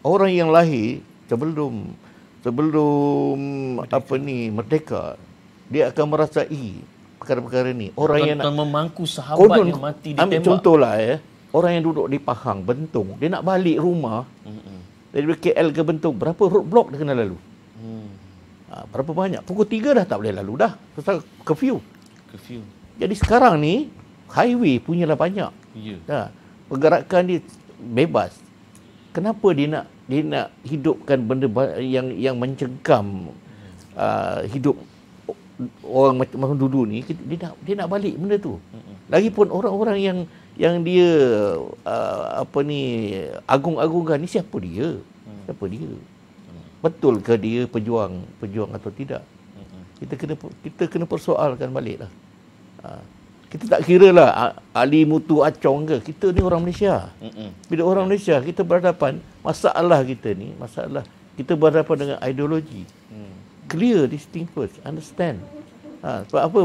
Orang yang lahir sebelum sebelum merdeka. apa ni merdeka dia akan merasai perkara-perkara ni. Orang Tentang yang nak, memangku sahabat konon, yang mati ditembak. Ambil contohlah ya. Orang yang duduk di Pahang, Bentong, dia nak balik rumah. Hmm. Dari KL ke Bentong, berapa block dia kena lalu? Hmm. Ha, berapa banyak? Pukul 3 dah tak boleh lalu dah. Pasal curfew. Curfew. Jadi sekarang ni highway punyalah banyak. Ya. Yeah. Ha, pergerakan dia bebas. Kenapa dia nak dia nak hidupkan benda yang yang mencengkam uh, hidup orang macam dulu ni dia nak dia nak balik benda tu. Lagipun orang-orang yang yang dia uh, apa ni agung-agungkan ni siapa dia? Siapa dia? Betul ke dia pejuang pejuang atau tidak? Kita kena kita kena persoalkan baliklah. Uh, ah, kita tak kira lah Ali Mutu Acong ke. Kita ni orang Malaysia. Bila orang Malaysia kita berhadapan masalah kita ni, masalah kita berhadapan dengan ideologi clear this thing first understand ha, sebab apa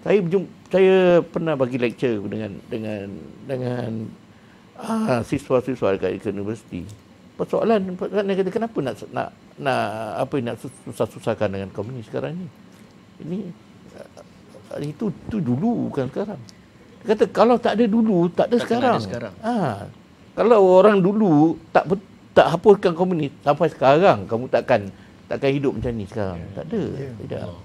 saya berjumpa, saya pernah bagi lecture dengan dengan dengan ah, siswa-siswa dekat, universiti persoalan persoalan dia kata kenapa nak nak nak apa nak susah-susahkan dengan komunis sekarang ni ini ah, itu tu dulu bukan sekarang dia kata kalau tak ada dulu tak ada tak sekarang, ada sekarang. Ha, kalau orang dulu tak tak hapuskan komunis sampai sekarang kamu takkan takkan hidup macam ni sekarang. Yeah. Tak ada. Ya. Yeah. Tidak. Oh,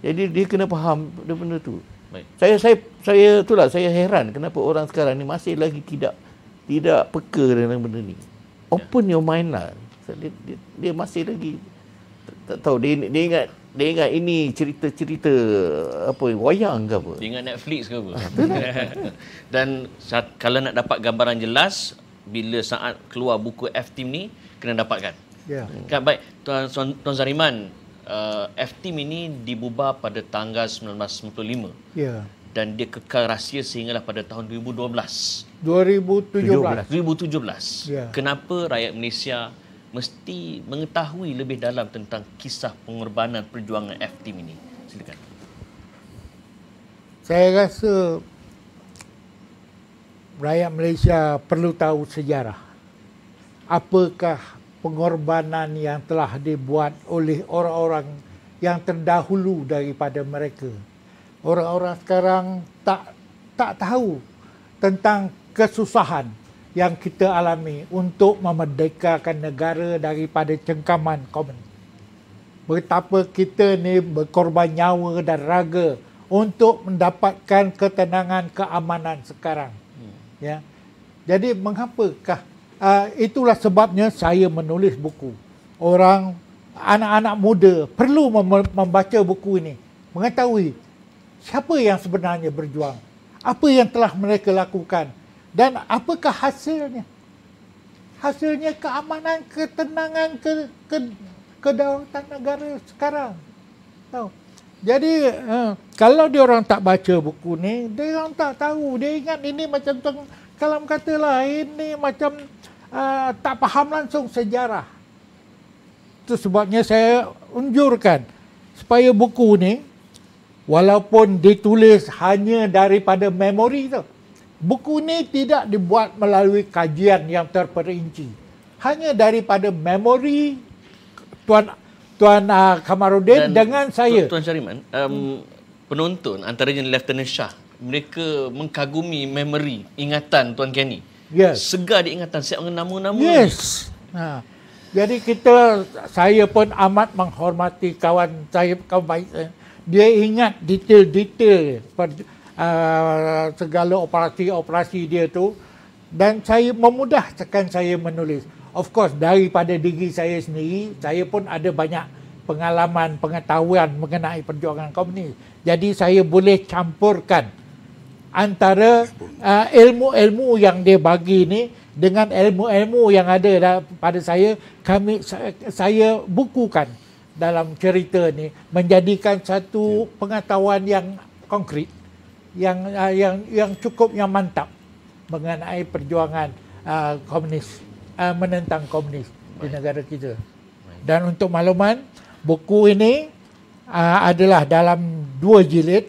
Jadi dia kena faham benda, -benda tu. Baik. Saya saya saya itulah saya heran kenapa orang sekarang ni masih lagi tidak tidak peka dengan benda ni. Ya. Open your mind lah. Dia, dia, dia masih lagi tak tahu dia, dia ingat dia ingat ini cerita-cerita apa wayang ke apa. Dia ingat Netflix ke apa. Ah, lah. [LAUGHS] Dan saat, kalau nak dapat gambaran jelas bila saat keluar buku F team ni kena dapatkan. Yeah. Kan, baik, Tuan, Tuan, Tuan Zariman, uh, eh, F-Team ini dibubar pada tanggal 1995. Ya. Dan dia kekal rahsia sehinggalah pada tahun 2012. 2017. 2017. Yeah. Kenapa rakyat Malaysia mesti mengetahui lebih dalam tentang kisah pengorbanan perjuangan F-Team ini? Silakan. Saya rasa rakyat Malaysia perlu tahu sejarah. Apakah pengorbanan yang telah dibuat oleh orang-orang yang terdahulu daripada mereka. Orang-orang sekarang tak tak tahu tentang kesusahan yang kita alami untuk memerdekakan negara daripada cengkaman komen. Betapa kita ni berkorban nyawa dan raga untuk mendapatkan ketenangan keamanan sekarang. Hmm. Ya. Jadi mengapakah uh, itulah sebabnya saya menulis buku. Orang anak-anak muda perlu mem- membaca buku ini, mengetahui siapa yang sebenarnya berjuang, apa yang telah mereka lakukan dan apakah hasilnya? Hasilnya keamanan, ketenangan ke ke kedaulatan negara sekarang. Tahu. Jadi uh, kalau dia orang tak baca buku ni, dia orang tak tahu. Dia ingat ini macam tu kalam kata lain ni macam uh, tak faham langsung sejarah. Itu sebabnya saya unjurkan supaya buku ni walaupun ditulis hanya daripada memori tu. Buku ni tidak dibuat melalui kajian yang terperinci. Hanya daripada memori tuan tuan uh, Kamarudin Dan dengan saya. Tuan Syariman, um, hmm. penonton antaranya Lieutenant Shah mereka mengkagumi memori ingatan Tuan Kenny. Yes. Segar diingatan saya dengan nama-nama. Yes. Ha. Jadi kita saya pun amat menghormati kawan saya kawan baik saya. Dia ingat detail-detail per, uh, segala operasi-operasi dia tu dan saya memudahkan saya menulis. Of course daripada diri saya sendiri saya pun ada banyak pengalaman pengetahuan mengenai perjuangan komunis. Jadi saya boleh campurkan antara uh, ilmu-ilmu yang dia bagi ni dengan ilmu-ilmu yang ada dah pada saya kami saya, saya bukukan dalam cerita ni menjadikan satu ya. pengetahuan yang konkret yang uh, yang yang cukup yang mantap mengenai perjuangan uh, komunis uh, menentang komunis Baik. di negara kita Baik. dan untuk makluman buku ini uh, adalah dalam dua jilid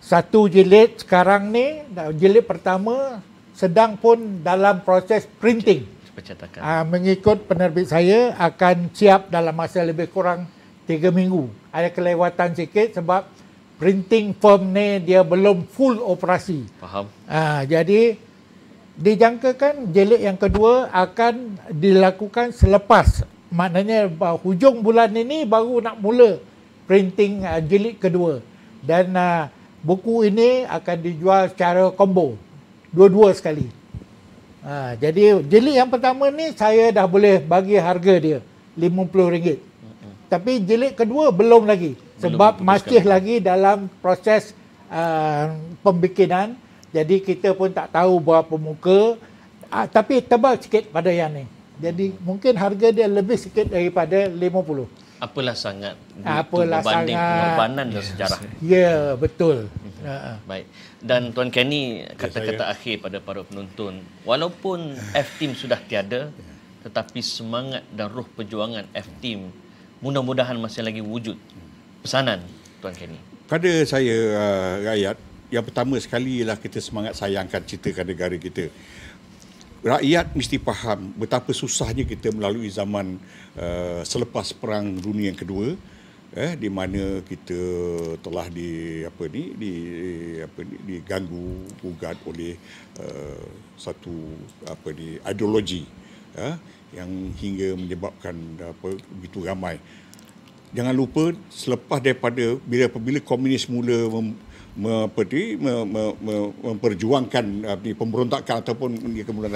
satu jilid sekarang ni jilid pertama sedang pun dalam proses printing percetakan. Uh, ah, mengikut penerbit saya akan siap dalam masa lebih kurang tiga minggu. Ada kelewatan sikit sebab printing firm ni dia belum full operasi. Faham. Uh, jadi dijangkakan jilid yang kedua akan dilakukan selepas maknanya hujung bulan ini baru nak mula printing uh, jilid kedua. Dan uh, buku ini akan dijual secara combo dua-dua sekali ha, jadi jilid yang pertama ni saya dah boleh bagi harga dia RM50 mm-hmm. tapi jilid kedua belum lagi belum sebab masih lagi dalam proses uh, pembikinan jadi kita pun tak tahu berapa muka uh, tapi tebal sikit pada yang ni jadi mungkin harga dia lebih sikit daripada 50 apalah sangat apalah berbanding sangat. pengorbanan dan lah sejarah. Ya, yeah, betul. Uh-huh. Baik. Dan Tuan Kenny, ya, kata-kata yes, akhir pada para penonton, walaupun F Team sudah tiada, tetapi semangat dan roh perjuangan F Team mudah-mudahan masih lagi wujud. Pesanan Tuan Kenny. Pada saya uh, rakyat, yang pertama sekali ialah kita semangat sayangkan cerita negara kita rakyat mesti faham betapa susahnya kita melalui zaman uh, selepas perang dunia yang kedua eh di mana kita telah di apa ni di apa ni diganggu gugat oleh uh, satu apa ni ideologi eh yang hingga menyebabkan apa begitu ramai jangan lupa selepas daripada bila apabila komunis mula mem, apa me, me, me, memperjuangkan uh, pemberontakan ataupun dia kemudian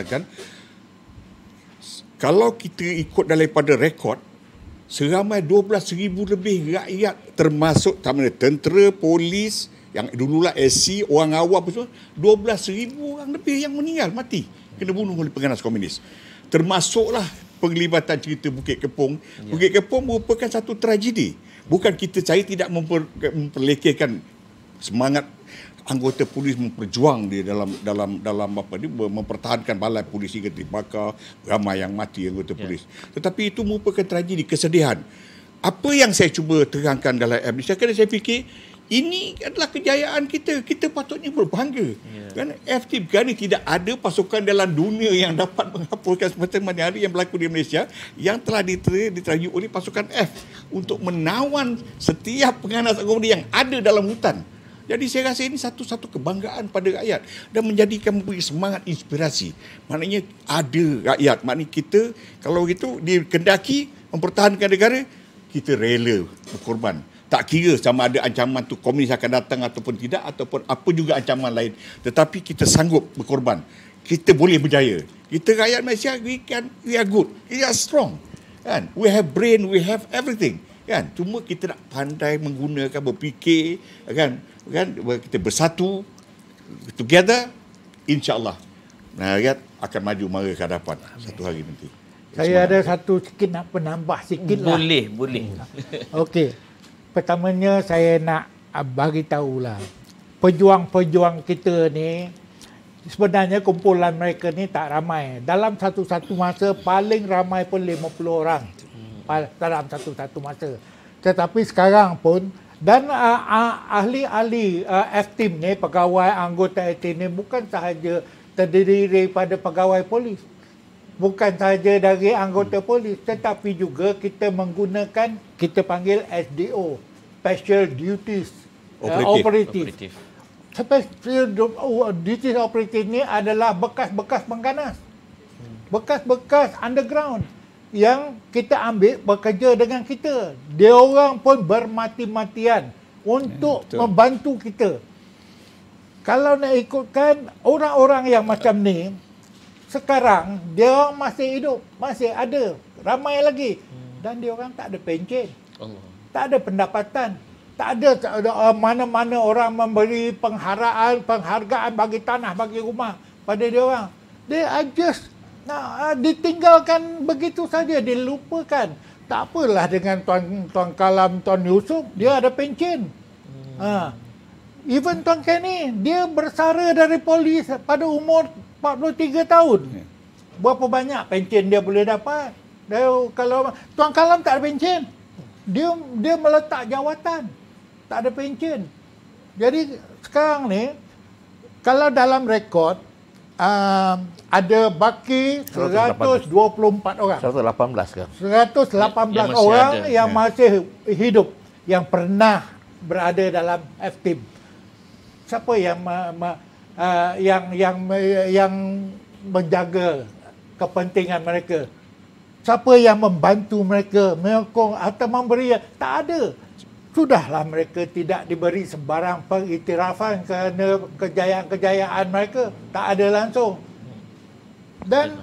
kalau kita ikut daripada rekod seramai 12000 lebih rakyat termasuk tamat tentera polis yang dululah SC orang awam apa semua 12000 orang lebih yang meninggal mati kena bunuh oleh pengganas komunis termasuklah penglibatan cerita Bukit Kepung ya. Bukit Kepung merupakan satu tragedi bukan kita cari tidak memperlekehkan semangat anggota polis memperjuang dia dalam dalam dalam apa ni mempertahankan balai polis hingga dibakar ramai yang mati anggota ya. polis tetapi itu merupakan tragedi kesedihan apa yang saya cuba terangkan dalam amnesty kerana saya fikir ini adalah kejayaan kita kita patutnya berbangga yeah. kan FT kerana tidak ada pasukan dalam dunia yang dapat menghapuskan semata hari yang berlaku di Malaysia yang telah diterayu oleh pasukan F untuk menawan setiap penganas komedi yang ada dalam hutan jadi saya rasa ini satu-satu kebanggaan pada rakyat dan menjadikan memberi semangat inspirasi. Maknanya ada rakyat. Maknanya kita kalau itu dikendaki mempertahankan negara, kita rela berkorban. Tak kira sama ada ancaman tu komunis akan datang ataupun tidak ataupun apa juga ancaman lain. Tetapi kita sanggup berkorban. Kita boleh berjaya. Kita rakyat Malaysia, we, can, we are good. We are strong. Kan? We have brain, we have everything. Kan? Cuma kita nak pandai menggunakan, berfikir. Kan? kan kita bersatu together insyaallah rakyat akan maju mara ke hadapan Amin. satu hari nanti saya Semangat. ada satu sikit nak penambah sikit lah. Boleh, boleh. Hmm. Okey. Pertamanya saya nak ah, bagi tahulah. Pejuang-pejuang kita ni sebenarnya kumpulan mereka ni tak ramai. Dalam satu-satu masa paling ramai pun 50 orang. Hmm. Dalam satu-satu masa. Tetapi sekarang pun dan ah, ah, ahli-ahli uh, F-team ni pegawai anggota f ni bukan sahaja terdiri daripada pegawai polis bukan sahaja dari anggota hmm. polis tetapi juga kita menggunakan kita panggil SDO special duties operative, uh, operative. Special oh, duties operative ni adalah bekas-bekas pengganas. Bekas-bekas underground yang kita ambil bekerja dengan kita. Dia orang pun bermati-matian untuk ya, membantu kita. Kalau nak ikutkan orang-orang yang macam ni, sekarang dia orang masih hidup, masih ada, ramai lagi. Hmm. Dan dia orang tak ada pencen. Tak ada pendapatan. Tak ada, tak ada ah, mana-mana orang memberi pengharaan, penghargaan bagi tanah, bagi rumah pada dia orang. They are just Nah, ah, ditinggalkan begitu saja, dilupakan. Tak apalah dengan Tuan Tuan Kalam, Tuan Yusuf, dia ada pencin. Hmm. Ha. Even Tuan Kenny, dia bersara dari polis pada umur 43 tahun. Ya. Berapa banyak pencin dia boleh dapat? Dia, kalau Tuan Kalam tak ada pencin. Dia dia meletak jawatan. Tak ada pencin. Jadi sekarang ni, kalau dalam rekod, um, ada baki 124 orang. 118 kan? 118 orang ada. yang ya. masih hidup yang pernah berada dalam F team. Siapa yang ma, ma, uh, yang yang yang menjaga kepentingan mereka? Siapa yang membantu mereka, menyokong atau memberi? Tak ada. Sudahlah mereka tidak diberi sebarang pengiktirafan kerana kejayaan-kejayaan mereka. Tak ada langsung dan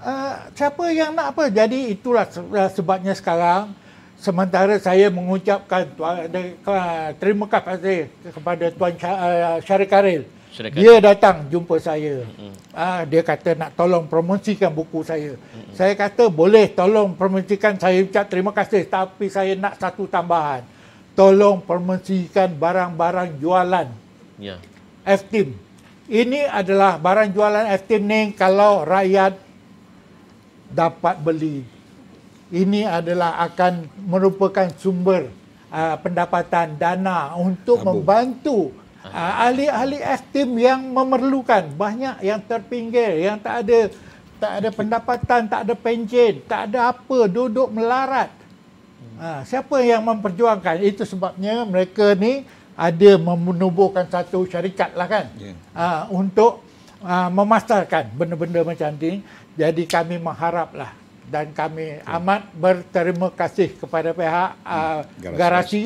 uh, siapa yang nak apa jadi itulah eh, sebabnya sekarang sementara saya mengucapkan tuan, de, eh, terima kasih kepada tuan Syarif Karil dia datang jumpa saya mm-hmm. uh, dia kata nak tolong promosikan buku saya mm-hmm. saya kata boleh tolong promosikan saya ucap terima kasih tapi saya nak satu tambahan tolong promosikan barang-barang jualan ya yeah. F-Team. Mm-hmm. Ini adalah barang jualan FTM Neng kalau rakyat dapat beli. Ini adalah akan merupakan sumber uh, pendapatan dana untuk Abu. membantu uh, ahli-ahli FTM yang memerlukan. Banyak yang terpinggir, yang tak ada tak ada pendapatan, tak ada pencen, tak ada apa, duduk melarat. Hmm. Uh, siapa yang memperjuangkan? Itu sebabnya mereka ni ada menubuhkan satu syarikat lah kan yeah. Ya. uh, untuk uh, ah, memasarkan benda-benda macam ni jadi kami mengharaplah dan kami okay. Ya. amat berterima kasih kepada pihak uh, garasi, garasi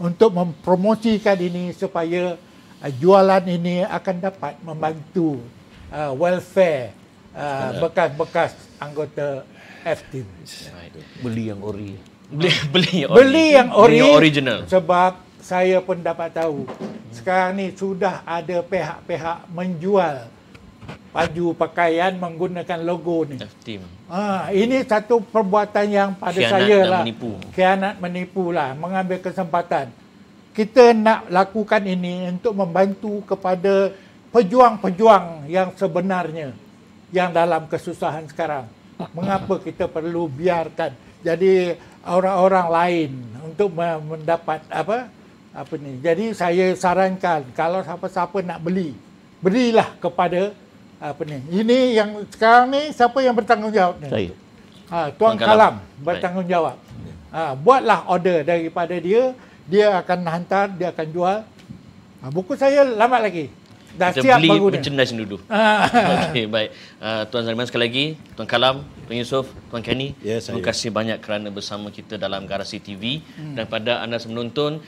untuk mempromosikan ini supaya uh, jualan ini akan dapat membantu uh, welfare uh, bekas-bekas anggota F-Team. Beli yang ori. Beli, beli, ori. beli yang ori. Beli yang original. Sebab saya pun dapat tahu sekarang ni sudah ada pihak-pihak menjual baju pakaian menggunakan logo ni. Ha, ini satu perbuatan yang pada saya lah. Menipu. Kianat menipu lah. Mengambil kesempatan. Kita nak lakukan ini untuk membantu kepada pejuang-pejuang yang sebenarnya yang dalam kesusahan sekarang. Mengapa kita perlu biarkan jadi orang-orang lain untuk mendapat apa apa ni. Jadi saya sarankan kalau siapa-siapa nak beli, berilah kepada apa ni. Ini yang sekarang ni siapa yang bertanggungjawab ni? Saya. Ha, Tuan Kalam, Kalam bertanggungjawab. Ha, buatlah order daripada dia, dia akan hantar, dia akan jual. Ha, buku saya lama lagi. Dah Kita siap beli merchandise dulu. [LAUGHS] Ha. Okey, baik. Uh, Tuan Zaliman sekali lagi, Tuan Kalam, Tuan Yusof, Tuan Kenny, yes, ya, terima kasih banyak kerana bersama kita dalam Garasi TV. Hmm. Dan pada anda semua menonton,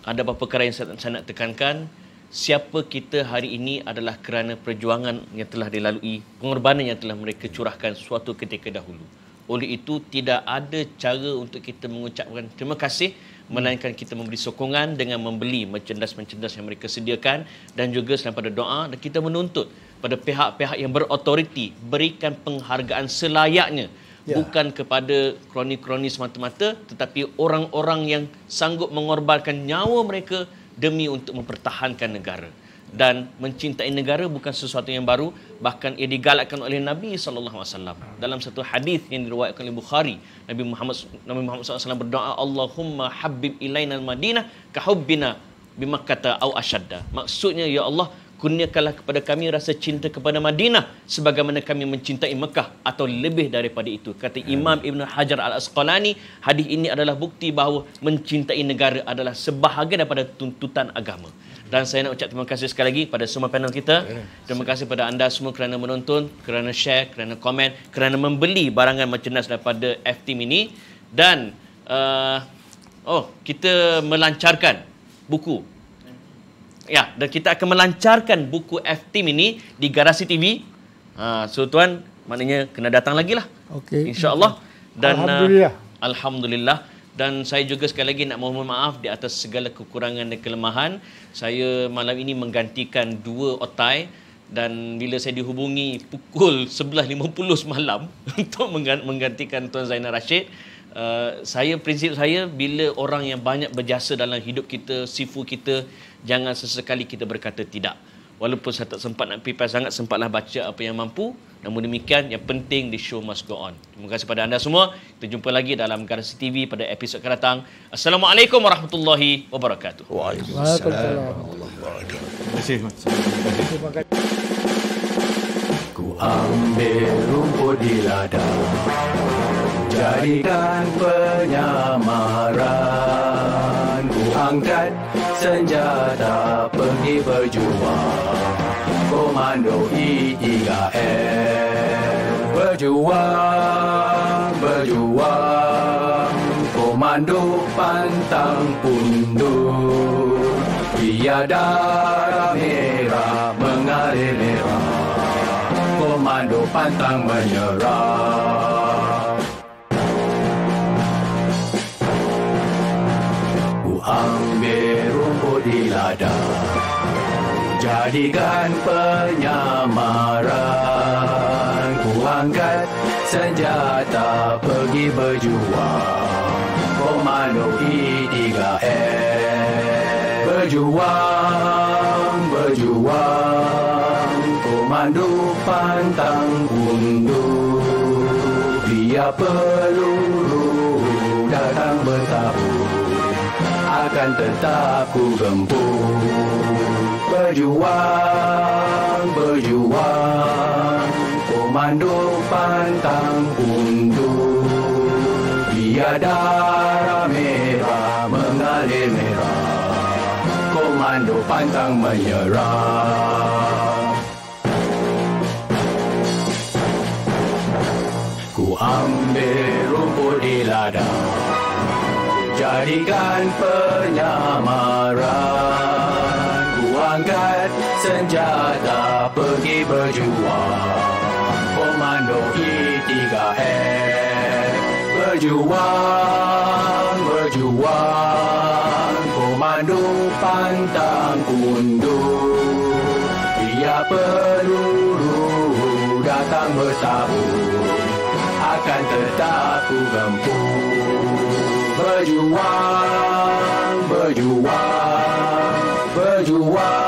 ada beberapa perkara yang saya, saya nak tekankan siapa kita hari ini adalah kerana perjuangan yang telah dilalui pengorbanan yang telah mereka curahkan suatu ketika dahulu oleh itu tidak ada cara untuk kita mengucapkan terima kasih melainkan kita memberi sokongan dengan membeli merchandise-merchandise yang mereka sediakan dan juga selain pada doa dan kita menuntut pada pihak-pihak yang berautoriti berikan penghargaan selayaknya yeah. bukan kepada kroni-kroni semata-mata tetapi orang-orang yang sanggup mengorbankan nyawa mereka demi untuk mempertahankan negara dan mencintai negara bukan sesuatu yang baru bahkan ia digalakkan oleh Nabi saw. dalam satu hadis yang diriwayatkan oleh Bukhari Nabi Muhammad Nabi Muhammad sallallahu berdoa Allahumma habib ilainal madinah ka hubbina au ashadda maksudnya ya Allah kurniakanlah kepada kami rasa cinta kepada Madinah sebagaimana kami mencintai Mekah atau lebih daripada itu. Kata Imam Ibn Hajar Al-Asqalani, hadis ini adalah bukti bahawa mencintai negara adalah sebahagian daripada tuntutan agama. Dan saya nak ucap terima kasih sekali lagi kepada semua panel kita. Terima kasih kepada anda semua kerana menonton, kerana share, kerana komen, kerana membeli barangan merchandise daripada F-Team ini. Dan uh, oh kita melancarkan buku Ya, dan kita akan melancarkan buku F-Team ini di Garasi TV. Ha, so tuan, maknanya kena datang lagi lah. Okay. InsyaAllah. Dan, uh, Alhamdulillah. Uh, Alhamdulillah. Dan saya juga sekali lagi nak mohon maaf di atas segala kekurangan dan kelemahan. Saya malam ini menggantikan dua otai dan bila saya dihubungi pukul 11.50 semalam [LAUGHS] untuk menggantikan Tuan Zainal Rashid, uh, saya prinsip saya bila orang yang banyak berjasa dalam hidup kita, sifu kita, jangan sesekali kita berkata tidak. Walaupun saya tak sempat nak pipai sangat, sempatlah baca apa yang mampu. Namun demikian, yang penting the show must go on. Terima kasih kepada anda semua. Kita jumpa lagi dalam Garasi TV pada episod akan datang. Assalamualaikum warahmatullahi wabarakatuh. Waalaikumsalam. Terima kasih. Ku ambil rumput di ladang jadikan penyamaran ku angkat senjata pergi berjuang komando I3M berjuang berjuang komando pantang pundur tiada merah mengalir merah komando pantang menyerah dada Jadikan penyamaran Ku angkat senjata pergi berjuang Komando oh, e tiga m Berjuang, berjuang Komando pantang undur Biar peluru datang bertahun akan tetap ku gempur Berjuang, berjuang Komando pantang undur Biar darah merah mengalir merah Komando pantang menyerah Ku ambil rumput di ladang jadikan penyamaran Ku angkat senjata pergi berjuang Komando E3F Berjuang, berjuang Komando pantang undur Ia peluru datang bersabun Akan tetap ku gempur berjuang, berjuang, berjuang.